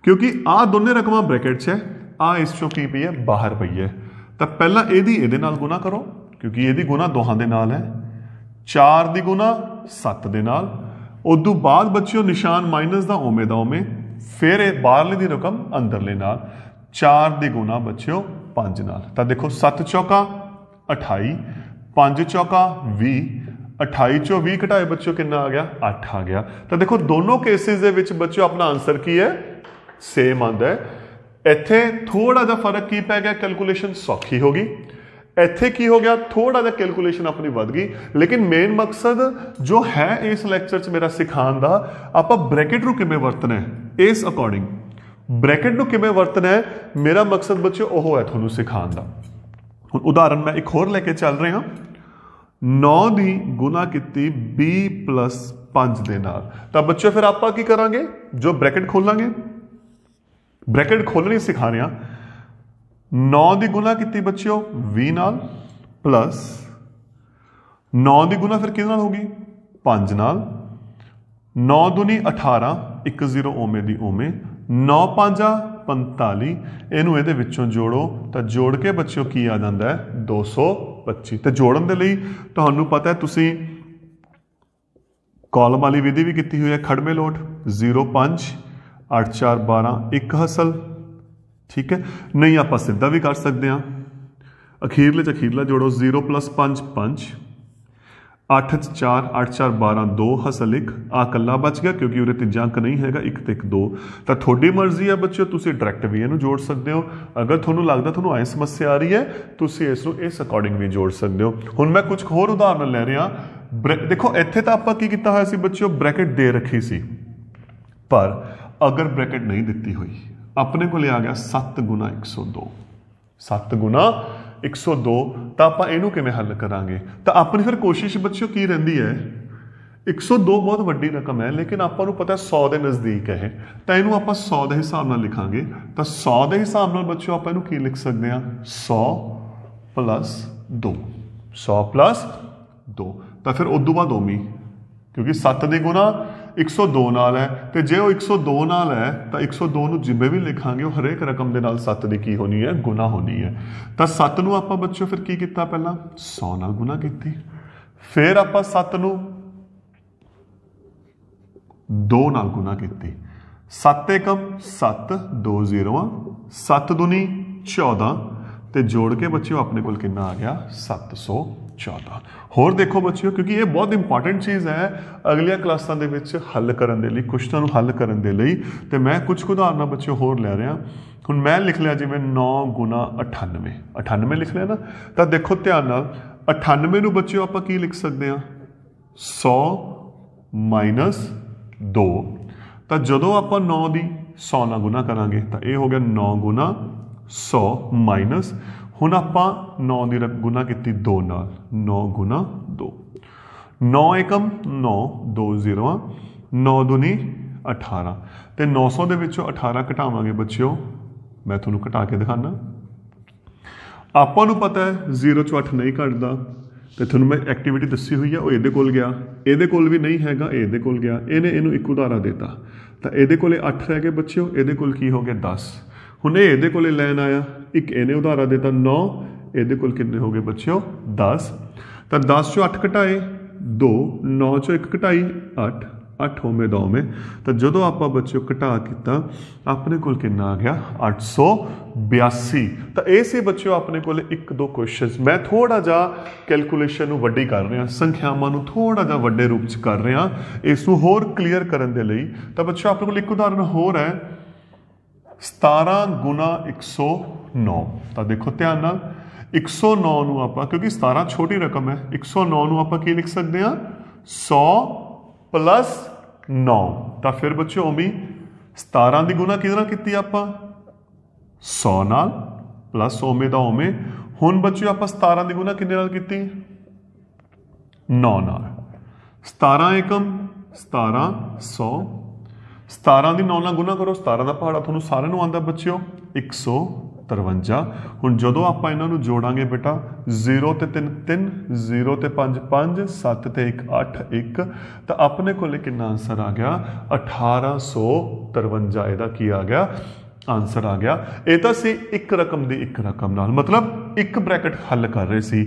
ਕਿਉਂਕਿ ਆ ਦੋਨੇ ਰਕਮਾਂ ਬ੍ਰੈਕਟ 'ਚ ਹੈ ਆ ਇਸ ਚੋਂ ਕੀ ਪਈ ਹੈ ਬਾਹਰ ਪਈ ਹੈ ਤਾਂ ਪਹਿਲਾਂ ਇਹਦੀ ਇਹਦੇ ਨਾਲ ਗੁਣਾ ਕਰੋ ਕਿਉਂਕਿ ਇਹਦੀ ਗੁਣਾ ਦੋਹਾਂ ਦੇ ਨਾਲ ਹੈ 4 ਦੀ ਗੁਣਾ 7 ਦੇ ਨਾਲ ਉਦੋਂ ਬਾਅਦ ਬੱਚਿਓ ਨਿਸ਼ਾਨ ਮਾਈਨਸ ਦਾ ਓਮੇ ਦਾ ਓਮੇ ਫਿਰ ਇਹ ਬਾਹਰਲੇ ਦੀ ਰਕਮ ਅੰਦਰਲੇ ਨਾਲ 4 ਦੀ ਗੁਣਾ ਬੱਚਿਓ 5 ਨਾਲ ਤਾਂ ਦੇਖੋ 7 ਚੌਕਾ 28 5 ਚੌਕਾ 20 28 ਚੋਂ 20 ਘਟਾਏ ਬੱਚਿਓ ਕਿੰਨਾ ਆ ਗਿਆ 8 ਆ ਗਿਆ ਤਾਂ ਦੇਖੋ ਦੋਨੋਂ ਕੇਸਿਸ ਦੇ ਵਿੱਚ ਬੱਚਿਓ ਆਪਣਾ ਆਨਸਰ ਕੀ ਹੈ ਸੇਮ ਆਂਦਾ ਇੱਥੇ ਥੋੜਾ ਜਿਹਾ ਫਰਕ ਕੀ ਪੈ ਗਿਆ ਕੈਲਕੂਲੇਸ਼ਨ ਸੌਖੀ ਹੋ ਗਈ ਇੱਥੇ ਕੀ ਹੋ ਗਿਆ ਥੋੜਾ ਜਿਹਾ ਕੈਲਕੂਲੇਸ਼ਨ ਆਪਣੀ ਵੱਧ ਗਈ ਲੇਕਿਨ ਮੇਨ ਮਕਸਦ ਜੋ ਹੈ ਇਸ ਲੈਕਚਰ 'ਚ ਮੇਰਾ ਸਿਖਾਉਣ ਦਾ ਆਪਾਂ ਬ੍ਰੈਕਟ ਨੂੰ ਕਿਵੇਂ ਵਰਤਣਾ ਹੈ ਇਸ ਅਕੋਰਡਿੰਗ ਬ੍ਰੈਕਟ ਨੂੰ ਕਿਵੇਂ ਵਰਤਣਾ ਹੈ ਮੇਰਾ ਮਕਸਦ ਬੱਚੇ ਉਹ ਹੈ ਤੁਹਾਨੂੰ ਸਿਖਾਉਣ ਦਾ ਹੁਣ ਉਦਾਹਰਨ ਮੈਂ ਇੱਕ ਹੋਰ ਲੈ ਕੇ ਚੱਲ ਰਿਹਾ 9 ਦੀ ਗੁਣਾ ਕੀਤੀ b 5 ਦੇ ਨਾਲ ਤਾਂ ਬੱਚੇ ਫਿਰ ਆਪਾਂ ਕੀ ਕਰਾਂਗੇ ਜੋ ਬ੍ਰੈਕਟ ਖੋਲਾਂਗੇ ਬ੍ਰੈਕਟ ਖੋਲਣੀ ਸਿਖਾ ਰਿਹਾ 9 ਦੀ ਗੁਣਾ ਕੀਤੀ ਬੱਚਿਓ 20 ਨਾਲ ਪਲੱਸ 9 ਦੀ ਗੁਣਾ ਫਿਰ ਕਿਹਦੇ ਨਾਲ ਹੋਗੀ 5 ਨਾਲ 9 ਦੁਨੀ 18 10 ਓਮੇ ਦੀ ਓਮੇ 9 5 45 ਇਹਨੂੰ ਇਹਦੇ ਵਿੱਚੋਂ ਜੋੜੋ ਤਾਂ ਜੋੜ ਕੇ ਬੱਚਿਓ ਕੀ ਆ ਜਾਂਦਾ ਹੈ 225 ਤੇ ਜੋੜਨ ਦੇ ਲਈ ਤੁਹਾਨੂੰ ਪਤਾ ਹੈ ਤੁਸੀਂ ਕਾਲਮ ਵਾਲੀ ਵਿਧੀ ਵੀ ਕੀਤੀ ਹੋਈ ਹੈ ਖੜਮੇ ਲੋਟ 0 5 8 12 ਇੱਕ ਹਸਲ ਠੀਕ ਹੈ ਨਹੀਂ ਆਪਾਂ ਸਿੱਧਾ ਵੀ ਕਰ ਸਕਦੇ ਹਾਂ ਅਖੀਰਲੇ ਚ ਅਖੀਰਲਾ ਜੋੜੋ 0 5 5 8 4 8 4 12 2 ਹਸਲ ਇੱਕ ਆ ਕੱਲਾ ਬਚ ਗਿਆ ਕਿਉਂਕਿ ਉਰੇ ਤੇ ਅੰਕ ਨਹੀਂ ਹੈਗਾ ਇੱਕ ਤੇ ਇੱਕ ਦੋ ਤਾਂ ਤੁਹਾਡੀ ਮਰਜ਼ੀ ਹੈ ਬੱਚਿਓ ਤੁਸੀਂ ਡਾਇਰੈਕਟ ਵੀ ਇਹਨੂੰ ਜੋੜ ਸਕਦੇ ਹੋ ਅਗਰ ਤੁਹਾਨੂੰ ਲੱਗਦਾ ਤੁਹਾਨੂੰ ਆਏ ਸਮੱਸਿਆ ਆ ਰਹੀ ਹੈ ਤੁਸੀਂ ਇਸ ਨੂੰ ਇਸ ਅਕੋਰਡਿੰਗ ਵੀ ਜੋੜ ਸਕਦੇ ਹੋ ਹੁਣ ਮੈਂ ਕੁਝ ਹੋਰ ਉਦਾਹਰਨ ਲੈ ਰਿਹਾ ਦੇਖੋ ਇੱਥੇ ਤਾਂ ਆਪਾਂ ਕੀ ਕੀਤਾ ਹੋਇਆ ਸੀ ਬੱਚਿਓ ਬ੍ਰੈਕਟ ਦੇ ਰੱਖੀ ਸੀ ਪਰ ਅਗਰ ਬ੍ਰੈਕਟ ਨਹੀਂ ਦਿੱਤੀ ਹੋਈ ਆਪਣੇ ਕੋਲੇ ਆ ਗਿਆ 7 ਗੁਣਾ 102 7 ਗੁਣਾ 102 ਤਾਂ ਆਪਾਂ ਇਹਨੂੰ ਕਿਵੇਂ ਹੱਲ ਕਰਾਂਗੇ ਤਾਂ ਆਪਣੀ ਫਿਰ ਕੋਸ਼ਿਸ਼ ਬੱਚਿਓ ਕੀ ਰਹਿੰਦੀ ਹੈ 102 ਬਹੁਤ ਵੱਡੀ ਰਕਮ ਹੈ ਲੇਕਿਨ ਆਪਾਂ ਨੂੰ ਪਤਾ 100 ਦੇ ਨਜ਼ਦੀਕ ਹੈ ਤਾਂ ਇਹਨੂੰ ਆਪਾਂ 100 ਦੇ ਹਿਸਾਬ ਨਾਲ ਲਿਖਾਂਗੇ ਤਾਂ 100 ਦੇ ਹਿਸਾਬ ਨਾਲ ਬੱਚਿਓ ਆਪਾਂ ਇਹਨੂੰ ਕੀ ਲਿਖ ਸਕਦੇ ਆ 100 2 100 2 ਤਾਂ ਫਿਰ ਉਦੋਂ ਬਾਅਦ ਉਮੀ ਕਿਉਂਕਿ 7 ਦੇ ਗੁਣਾ 102 ਨਾਲ ਹੈ ਤੇ ਜੇ ਉਹ 102 ਨਾਲ ਹੈ ਤਾਂ 102 ਨੂੰ ਜਿੰਮੇ ਵੀ ਲਿਖਾਂਗੇ ਉਹ ਹਰੇਕ ਰਕਮ ਦੇ ਨਾਲ 7 ਦੀ ਕੀ ਹੋਣੀ ਹੈ ਗੁਣਾ ਹੋਣੀ ਹੈ ਤਾਂ 7 ਨੂੰ ਆਪਾਂ ਬੱਚਿਓ ਫਿਰ ਕੀ ਕੀਤਾ ਪਹਿਲਾਂ 100 ਨਾਲ ਗੁਣਾ ਕੀਤੀ ਫਿਰ ਆਪਾਂ 7 ਨੂੰ 2 ਨਾਲ ਗੁਣਾ ਕੀਤੀ 7 ਏਕਮ 7 2 ਜ਼ੀਰੋਆਂ 7 ਦੁਨੀ 14 ਤੇ ਜੋੜ ਕੇ ਬੱਚਿਓ ਆਪਣੇ ਕੋਲ ਕਿੰਨਾ ਆ ਗਿਆ 700 14 ਹੋਰ ਦੇਖੋ ਬੱਚਿਓ ਕਿਉਂਕਿ ਇਹ ਬਹੁਤ ਇੰਪੋਰਟੈਂਟ ਚੀਜ਼ ਹੈ ਅਗਲੀਆਂ ਕਲਾਸਾਂ ਦੇ ਵਿੱਚ ਹੱਲ ਕਰਨ ਦੇ ਲਈ ਕੁਸ਼ਚਨਾਂ ਨੂੰ ਹੱਲ ਕਰਨ ਦੇ ਲਈ ਤੇ ਮੈਂ ਕੁਝ ਉਦਾਹਰਨਾਂ ਬੱਚਿਓ ਹੋਰ ਲੈ ਰਿਹਾ ਹੁਣ ਮੈਂ ਲਿਖ ਲਿਆ ਜਿਵੇਂ 9 98 98 ਲਿਖ ਲਿਆ ਨਾ ਤਾਂ ਦੇਖੋ ਧਿਆਨ ਨਾਲ 98 ਨੂੰ ਬੱਚਿਓ ਆਪਾਂ ਕੀ ਲਿਖ ਸਕਦੇ ਆ 100 2 ਤਾਂ ਜਦੋਂ ਆਪਾਂ 9 ਦੀ 100 ਨਾਲ ਗੁਣਾ ਕਰਾਂਗੇ ਤਾਂ ਇਹ ਹੋ ਗਿਆ 9 100 ਮਾਈਨਸ ਹੁਣ ਆਪਾਂ 9 ਦੀ ਗੁਣਾ ਕੀਤੀ 2 ਨਾਲ 9 ਗੁਣਾ 2 9 ਏਕਮ 9 2 ਜ਼ੀਰੋਆਂ 9 ਦੁਨੀ 18 ਤੇ 900 ਦੇ ਵਿੱਚੋਂ 18 ਘਟਾਵਾਂਗੇ ਬੱਚਿਓ ਮੈਂ ਤੁਹਾਨੂੰ ਘਟਾ ਕੇ ਦਿਖਾਣਾ ਆਪਾਂ ਨੂੰ ਪਤਾ ਹੈ 0 ਚੋਂ 8 ਨਹੀਂ ਘਟਦਾ ਤੇ ਤੁਹਾਨੂੰ ਮੈਂ ਐਕਟੀਵਿਟੀ ਦੱਸੀ ਹੋਈ ਆ ਉਹ ਇਹਦੇ ਕੋਲ ਗਿਆ ਇਹਦੇ ਕੋਲ ਵੀ ਨਹੀਂ ਹੈਗਾ ਇਹਦੇ ਕੋਲ ਗਿਆ ਇਹਨੇ ਇਹਨੂੰ ਇੱਕ ਉਦਾਹਰਾ ਦਿੱਤਾ ਤਾਂ ਇਹਦੇ ਕੋਲੇ 8 ਰਹਿ ਗਏ ਬੱਚਿਓ ਇਹਦੇ ਕੋਲ ਕੀ ਹੋ ਗਿਆ 10 ਹੁਣ ਇਹ ਇਹਦੇ ਕੋਲੇ ਲੈਣ ਆਇਆ ਇੱਕ ਇਹਨੇ ਉਧਾਰਾ ਦਿੱਤਾ 9 ਇਹਦੇ ਕੋਲ ਕਿੰਨੇ ਹੋ ਗਏ ਬੱਚਿਓ 10 ਤਾਂ 10 ਚੋਂ 8 ਘਟਾਏ 2 9 ਚੋਂ 1 ਘਟਾਈ 8 8 ਮੇ ਦੋ ਮੇ ਤਾਂ ਜਦੋਂ ਆਪਾਂ ਬੱਚਿਓ ਘਟਾ ਕੀਤਾ ਆਪਣੇ ਕੋਲ ਕਿੰਨਾ ਆ ਗਿਆ 882 ਤਾਂ ਐਸੇ ਬੱਚਿਓ ਆਪਣੇ ਕੋਲ ਇੱਕ ਦੋ ਕੁਐਸਚਨਸ ਮੈਂ ਥੋੜਾ ਜਿਹਾ ਕੈਲਕੂਲੇਸ਼ਨ ਨੂੰ ਵੱਡੀ ਕਰ ਰਿਹਾ ਸੰਖਿਆਵਾਂ ਨੂੰ ਥੋੜਾ ਜਿਹਾ ਵੱਡੇ ਰੂਪ ਚ ਕਰ ਰਿਹਾ ਇਸ ਨੂੰ ਹੋਰ ਕਲੀਅਰ ਕਰਨ ਦੇ ਲਈ ਤਾਂ ਬੱਚਿਓ ਆਪਣੇ ਕੋਲ ਇੱਕ ਉਦਾਹਰਨ ਹੋਰ ਹੈ 17 ਗੁਣਾ 109 ਤਾਂ ਦੇਖੋ ਧਿਆਨ ਨਾਲ 109 ਨੂੰ ਆਪਾਂ ਕਿਉਂਕਿ 17 ਛੋਟੀ ਰਕਮ ਹੈ 109 ਨੂੰ ਆਪਾਂ ਕੀ ਲਿਖ ਸਕਦੇ ਆ 100 ਪਲੱਸ 9 ਤਾਂ ਫਿਰ ਬੱਚਿਓ ਉਮੀ 17 ਦੀ ਗੁਣਾ ਕਿਹਦੇ ਨਾਲ ਕੀਤੀ ਆਪਾਂ 100 ਨਾਲ ਪਲੱਸ ਓਮੇ ਦਾ ਓਮੇ ਹੁਣ ਬੱਚਿਓ ਆਪਾਂ 17 ਦੀ ਗੁਣਾ ਕਿੰਨੇ ਨਾਲ ਕੀਤੀ 9 ਨਾਲ 17 1 17 100 17 ਦੀ 9 ਨਾਲ ਗੁਣਾ ਕਰੋ 17 ਦਾ ਪਹਾੜਾ ਤੁਹਾਨੂੰ ਸਾਰਿਆਂ ਨੂੰ ਆਂਦਾ ਬੱਚਿਓ 153 ਹੁਣ ਜਦੋਂ ਆਪਾਂ ਇਹਨਾਂ ਨੂੰ ਜੋੜਾਂਗੇ ਬੇਟਾ 0 ਤੇ 3 3 0 ਤੇ 5 5 7 ਤੇ 1 8 1 ਤਾਂ ਆਪਣੇ ਕੋਲ ਕਿੰਨਾ ਆਨਸਰ ਆ ਗਿਆ 1853 ਇਹਦਾ ਕੀ ਆ ਗਿਆ ਆਨਸਰ ਆ ਗਿਆ ਇਹ ਤਾਂ ਸੀ ਇੱਕ ਰਕਮ ਦੀ ਇੱਕ ਰਕਮ ਨਾਲ ਮਤਲਬ ਇੱਕ ਬ੍ਰੈਕਟ ਹੱਲ ਕਰ ਰਹੇ ਸੀ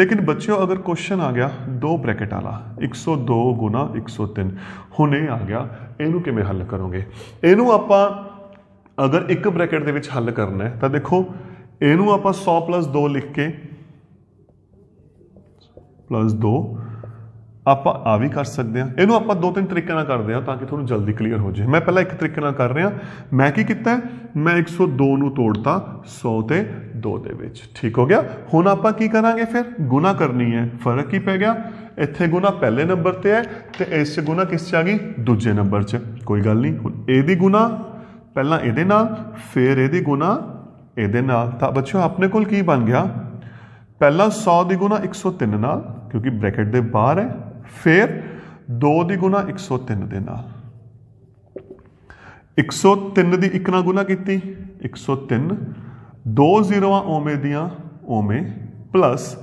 ਲੇਕਿਨ ਬੱਚਿਓ ਅਗਰ ਕੁਐਸਚਨ ਆ ਗਿਆ ਦੋ ਬ੍ਰੈਕਟ ਵਾਲਾ 102 103 ਹੁਣੇ ਆ ਗਿਆ ਇਹਨੂੰ ਕਿਵੇਂ ਹੱਲ ਕਰੋਗੇ ਇਹਨੂੰ ਆਪਾਂ ਅਗਰ ਇੱਕ ਬ੍ਰੈਕਟ ਦੇ ਵਿੱਚ ਹੱਲ ਕਰਨਾ ਹੈ ਤਾਂ ਦੇਖੋ ਇਹਨੂੰ ਆਪਾਂ 100 2 ਲਿਖ ਕੇ 2 ਆਪਾਂ ਆ ਵੀ ਕਰ ਸਕਦੇ ਹਾਂ ਇਹਨੂੰ ਆਪਾਂ ਦੋ ਤਿੰਨ ਤਰੀਕੇ ਨਾਲ ਕਰਦੇ ਹਾਂ ਤਾਂ ਕਿ ਤੁਹਾਨੂੰ ਜਲਦੀ ਕਲੀਅਰ ਹੋ ਜਾਏ ਮੈਂ ਪਹਿਲਾਂ ਇੱਕ ਤਰੀਕੇ ਨਾਲ ਕਰ ਰਿਹਾ ਮੈਂ ਕੀ ਕੀਤਾ ਮੈਂ 102 ਨੂੰ ਤੋੜਤਾ 100 ਤੇ 2 ਦੇ ਵਿੱਚ ਠੀਕ ਹੋ ਗਿਆ ਹੁਣ ਆਪਾਂ ਕੀ ਕਰਾਂਗੇ ਫਿਰ ਗੁਣਾ ਕਰਨੀ ਹੈ ਫਰਕ ਕੀ ਪੈ ਗਿਆ ਇੱਥੇ ਗੁਣਾ ਪਹਿਲੇ ਨੰਬਰ ਤੇ ਹੈ ਤੇ ਇਸ 'ਚ ਗੁਣਾ ਕਿਸ 'ਚ ਆ ਗਈ ਦੂਜੇ ਨੰਬਰ 'ਚ ਕੋਈ ਗੱਲ ਨਹੀਂ ਹੁਣ ਇਹਦੀ ਗੁਣਾ ਪਹਿਲਾਂ ਇਹਦੇ ਨਾਲ ਫਿਰ ਇਹਦੀ ਗੁਣਾ ਇਹਦੇ ਨਾਲ ਤਾਂ ਬੱਚਿਓ ਆਪਣੇ ਕੋਲ ਕੀ ਬਣ ਗਿਆ ਪਹਿਲਾਂ 100 ਦੀ ਗੁਣਾ 103 ਨਾਲ ਕਿਉਂਕਿ ਬ੍ਰੈਕਟ ਦੇ ਬਾਹਰ ਹੈ ਫਿਰ 2 ਦੀ ਗੁਣਾ 103 ਦੇ ਨਾਲ 103 ਦੀ 1 ਨਾਲ ਗੁਣਾ ਕੀਤੀ 103 ਦੋ ਜ਼ੀਰੋਆਂ ਓਵੇਂ ਦੀਆਂ ਓਵੇਂ ਪਲੱਸ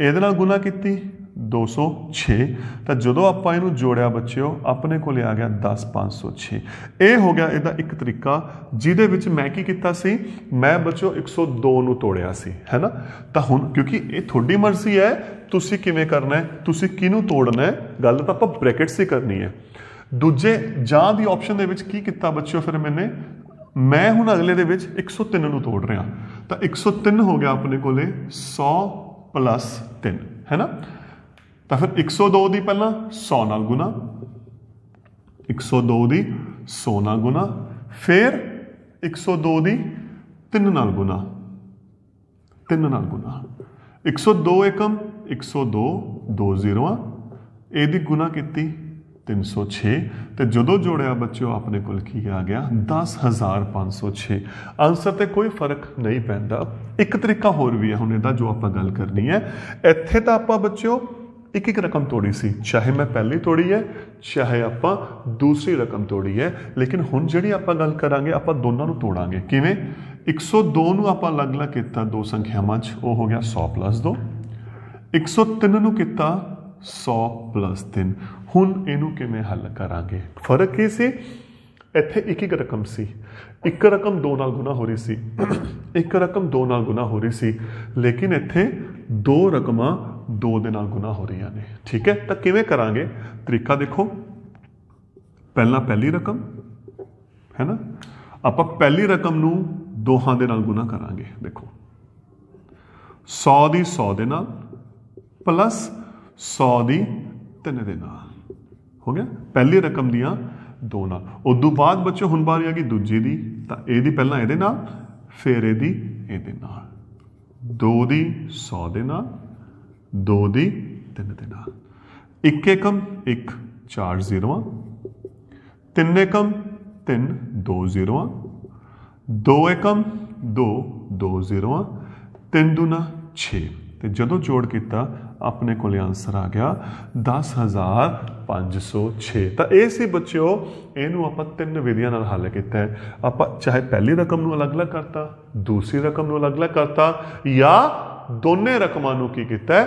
ਇਹਦੇ ਨਾਲ ਗੁਣਾ ਕੀਤੀ 206 ਤਾਂ ਜਦੋਂ ਆਪਾਂ ਇਹਨੂੰ ਜੋੜਿਆ ਬੱਚਿਓ ਆਪਣੇ ਕੋਲੇ ਆ ਗਿਆ 10506 ਇਹ ਹੋ ਗਿਆ ਇਹਦਾ ਇੱਕ ਤਰੀਕਾ ਜਿਹਦੇ ਵਿੱਚ ਮੈਂ ਕੀ ਕੀਤਾ ਸੀ ਮੈਂ ਬੱਚਿਓ 102 ਨੂੰ ਤੋੜਿਆ ਸੀ ਹੈਨਾ ਤਾਂ ਹੁਣ ਕਿਉਂਕਿ ਇਹ ਤੁਹਾਡੀ ਮਰਜ਼ੀ ਹੈ ਤੁਸੀਂ ਕਿਵੇਂ ਕਰਨਾ ਹੈ ਤੁਸੀਂ ਕਿਹਨੂੰ ਤੋੜਨਾ ਹੈ ਗੱਲ ਤਾਂ ਆਪਾਂ ਬ੍ਰੈਕਟਸ ਹੀ ਕਰਨੀ ਹੈ ਦੂਜੇ ਜਾਂ ਦੀ ਆਪਸ਼ਨ ਦੇ ਵਿੱਚ ਕੀ ਕੀਤਾ ਬੱਚਿਓ ਫਿਰ ਮੈਨੇ ਮੈਂ ਹੁਣ ਅਗਲੇ ਦੇ ਵਿੱਚ 103 ਨੂੰ ਤੋੜ ਰਿਹਾ ਤਾਂ 103 ਹੋ ਗਿਆ ਆਪਣੇ ਕੋਲੇ 100 3 ਹੈਨਾ ਤਾਂ ਫਿਰ 102 ਦੀ ਪਹਿਲਾਂ 100 ਨਾਲ ਗੁਣਾ 102 ਦੀ 100 ਨਾਲ ਗੁਣਾ ਫਿਰ 102 ਦੀ 3 ਨਾਲ ਗੁਣਾ 3 ਨਾਲ ਗੁਣਾ 102 ਏਕਮ 102 ਦੋ ਜ਼ੀਰੋਆਂ ਇਹਦੀ ਗੁਣਾ ਕੀਤੀ 306 ਤੇ ਜਦੋਂ ਜੋੜਿਆ ਬੱਚਿਓ ਆਪਣੇ ਕੋਲ ਕੀ ਆ ਗਿਆ 10506 ਆਨਸਰ ਤੇ ਕੋਈ ਫਰਕ ਨਹੀਂ ਪੈਂਦਾ ਇੱਕ ਤਰੀਕਾ ਹੋਰ ਵੀ ਹੈ ਹੁਣ ਇਹਦਾ ਜੋ ਆਪਾਂ ਗੱਲ ਕਰਨੀ ਹੈ ਇੱਥੇ ਤਾਂ ਆਪਾਂ ਬੱਚਿਓ ਇੱਕ ਇੱਕ ਰਕਮ ਤੋੜੀ ਸੀ ਚਾਹੇ ਮੈਂ ਪਹਿਲੀ ਤੋੜੀ ਹੈ ਚਾਹੇ ਆਪਾਂ ਦੂਸਰੀ ਰਕਮ ਤੋੜੀ ਹੈ ਲੇਕਿਨ ਹੁਣ ਜਿਹੜੀ ਆਪਾਂ ਗੱਲ ਕਰਾਂਗੇ ਆਪਾਂ ਦੋਨਾਂ ਨੂੰ ਤੋੜਾਂਗੇ ਕਿਵੇਂ 102 ਨੂੰ ਆਪਾਂ ਅਲੱਗ-ਅਲੱਗ ਕੀਤਾ ਦੋ ਸੰਖਿਆਵਾਂ 'ਚ ਉਹ ਹੋ ਗਿਆ 100 2 103 ਨੂੰ ਕੀਤਾ 100 3 ਹੁਣ ਇਹਨੂੰ ਕਿਵੇਂ ਹੱਲ ਕਰਾਂਗੇ ਫਰਕ ਕੀ ਸੀ ਇੱਥੇ ਇੱਕ ਇੱਕ ਰਕਮ ਸੀ ਇੱਕ ਰਕਮ 2 ਨਾਲ ਗੁਣਾ ਹੋ ਰਹੀ ਸੀ ਇੱਕ ਰਕਮ 2 ਨਾਲ ਗੁਣਾ ਹੋ ਰਹੀ ਸੀ ਲੇਕਿਨ ਇੱਥੇ ਦੋ ਰਕਮਾਂ 2 ਦੇ ਨਾਲ ਗੁਣਾ ਹੋ ਰਹੀਆਂ ਨੇ ਠੀਕ ਹੈ ਤਾਂ ਕਿਵੇਂ ਕਰਾਂਗੇ ਤਰੀਕਾ ਦੇਖੋ ਪਹਿਲਾਂ ਪਹਿਲੀ ਰਕਮ ਹੈ ਨਾ ਆਪਾਂ ਪਹਿਲੀ ਰਕਮ ਨੂੰ ਦੋਹਾਂ ਦੇ ਨਾਲ ਗੁਣਾ ਕਰਾਂਗੇ ਦੇਖੋ 100 ਦੀ 100 ਦੇ ਨਾਲ ਪਲੱਸ 100 ਦੀ 3 ਦੇ ਨਾਲ ਹੋ ਗਿਆ ਪਹਿਲੀ ਰਕਮ ਦੀਆਂ ਦੋ ਨਾਲ ਉਸ ਤੋਂ ਬਾਅਦ ਬੱਚੋ ਹੁਣ ਬਾਰੀ ਆ ਗਈ ਦੂਜੀ ਦੀ ਤਾਂ ਇਹਦੀ ਪਹਿਲਾਂ ਇਹਦੇ ਨਾਲ ਫਿਰ ਇਹਦੀ ਇਹਦੇ ਨਾਲ ਦੋ ਦੀ 100 ਦੇ ਨਾਲ ਦੋ ਦੀ 3 ਦੇ ਨਾਲ ਇੱਕ ਏਕਮ 1 4 ਜ਼ੀਰੋਆਂ ਤਿੰਨ ਏਕਮ 3 2 ਜ਼ੀਰੋਆਂ ਦੋ ਏਕਮ 2 2 ਜ਼ੀਰੋਆਂ ਤਿੰਨ ਦੂਣਾ 6 ਤੇ ਜਦੋਂ ਜੋੜ ਕੀਤਾ ਆਪਣੇ ਕੋਲੇ ਆਨਸਰ ਆ ਗਿਆ 10506 ਤਾਂ ਇਹ ਸੀ ਬੱਚਿਓ ਇਹਨੂੰ ਆਪਾਂ ਤਿੰਨ ਵਿਧੀਆਂ ਨਾਲ ਹੱਲ ਕੀਤਾ ਹੈ ਆਪਾਂ ਚਾਹੇ ਪਹਿਲੀ ਰਕਮ ਨੂੰ ਅਲੱਗ-ਅਲੱਗ ਕਰਤਾ ਦੂਸਰੀ ਰਕਮ ਨੂੰ ਅਲੱਗ-ਅਲੱਗ ਕਰਤਾ ਜਾਂ ਦੋਨੇ ਰਕਮਾਂ ਨੂੰ ਕੀ ਕੀਤਾ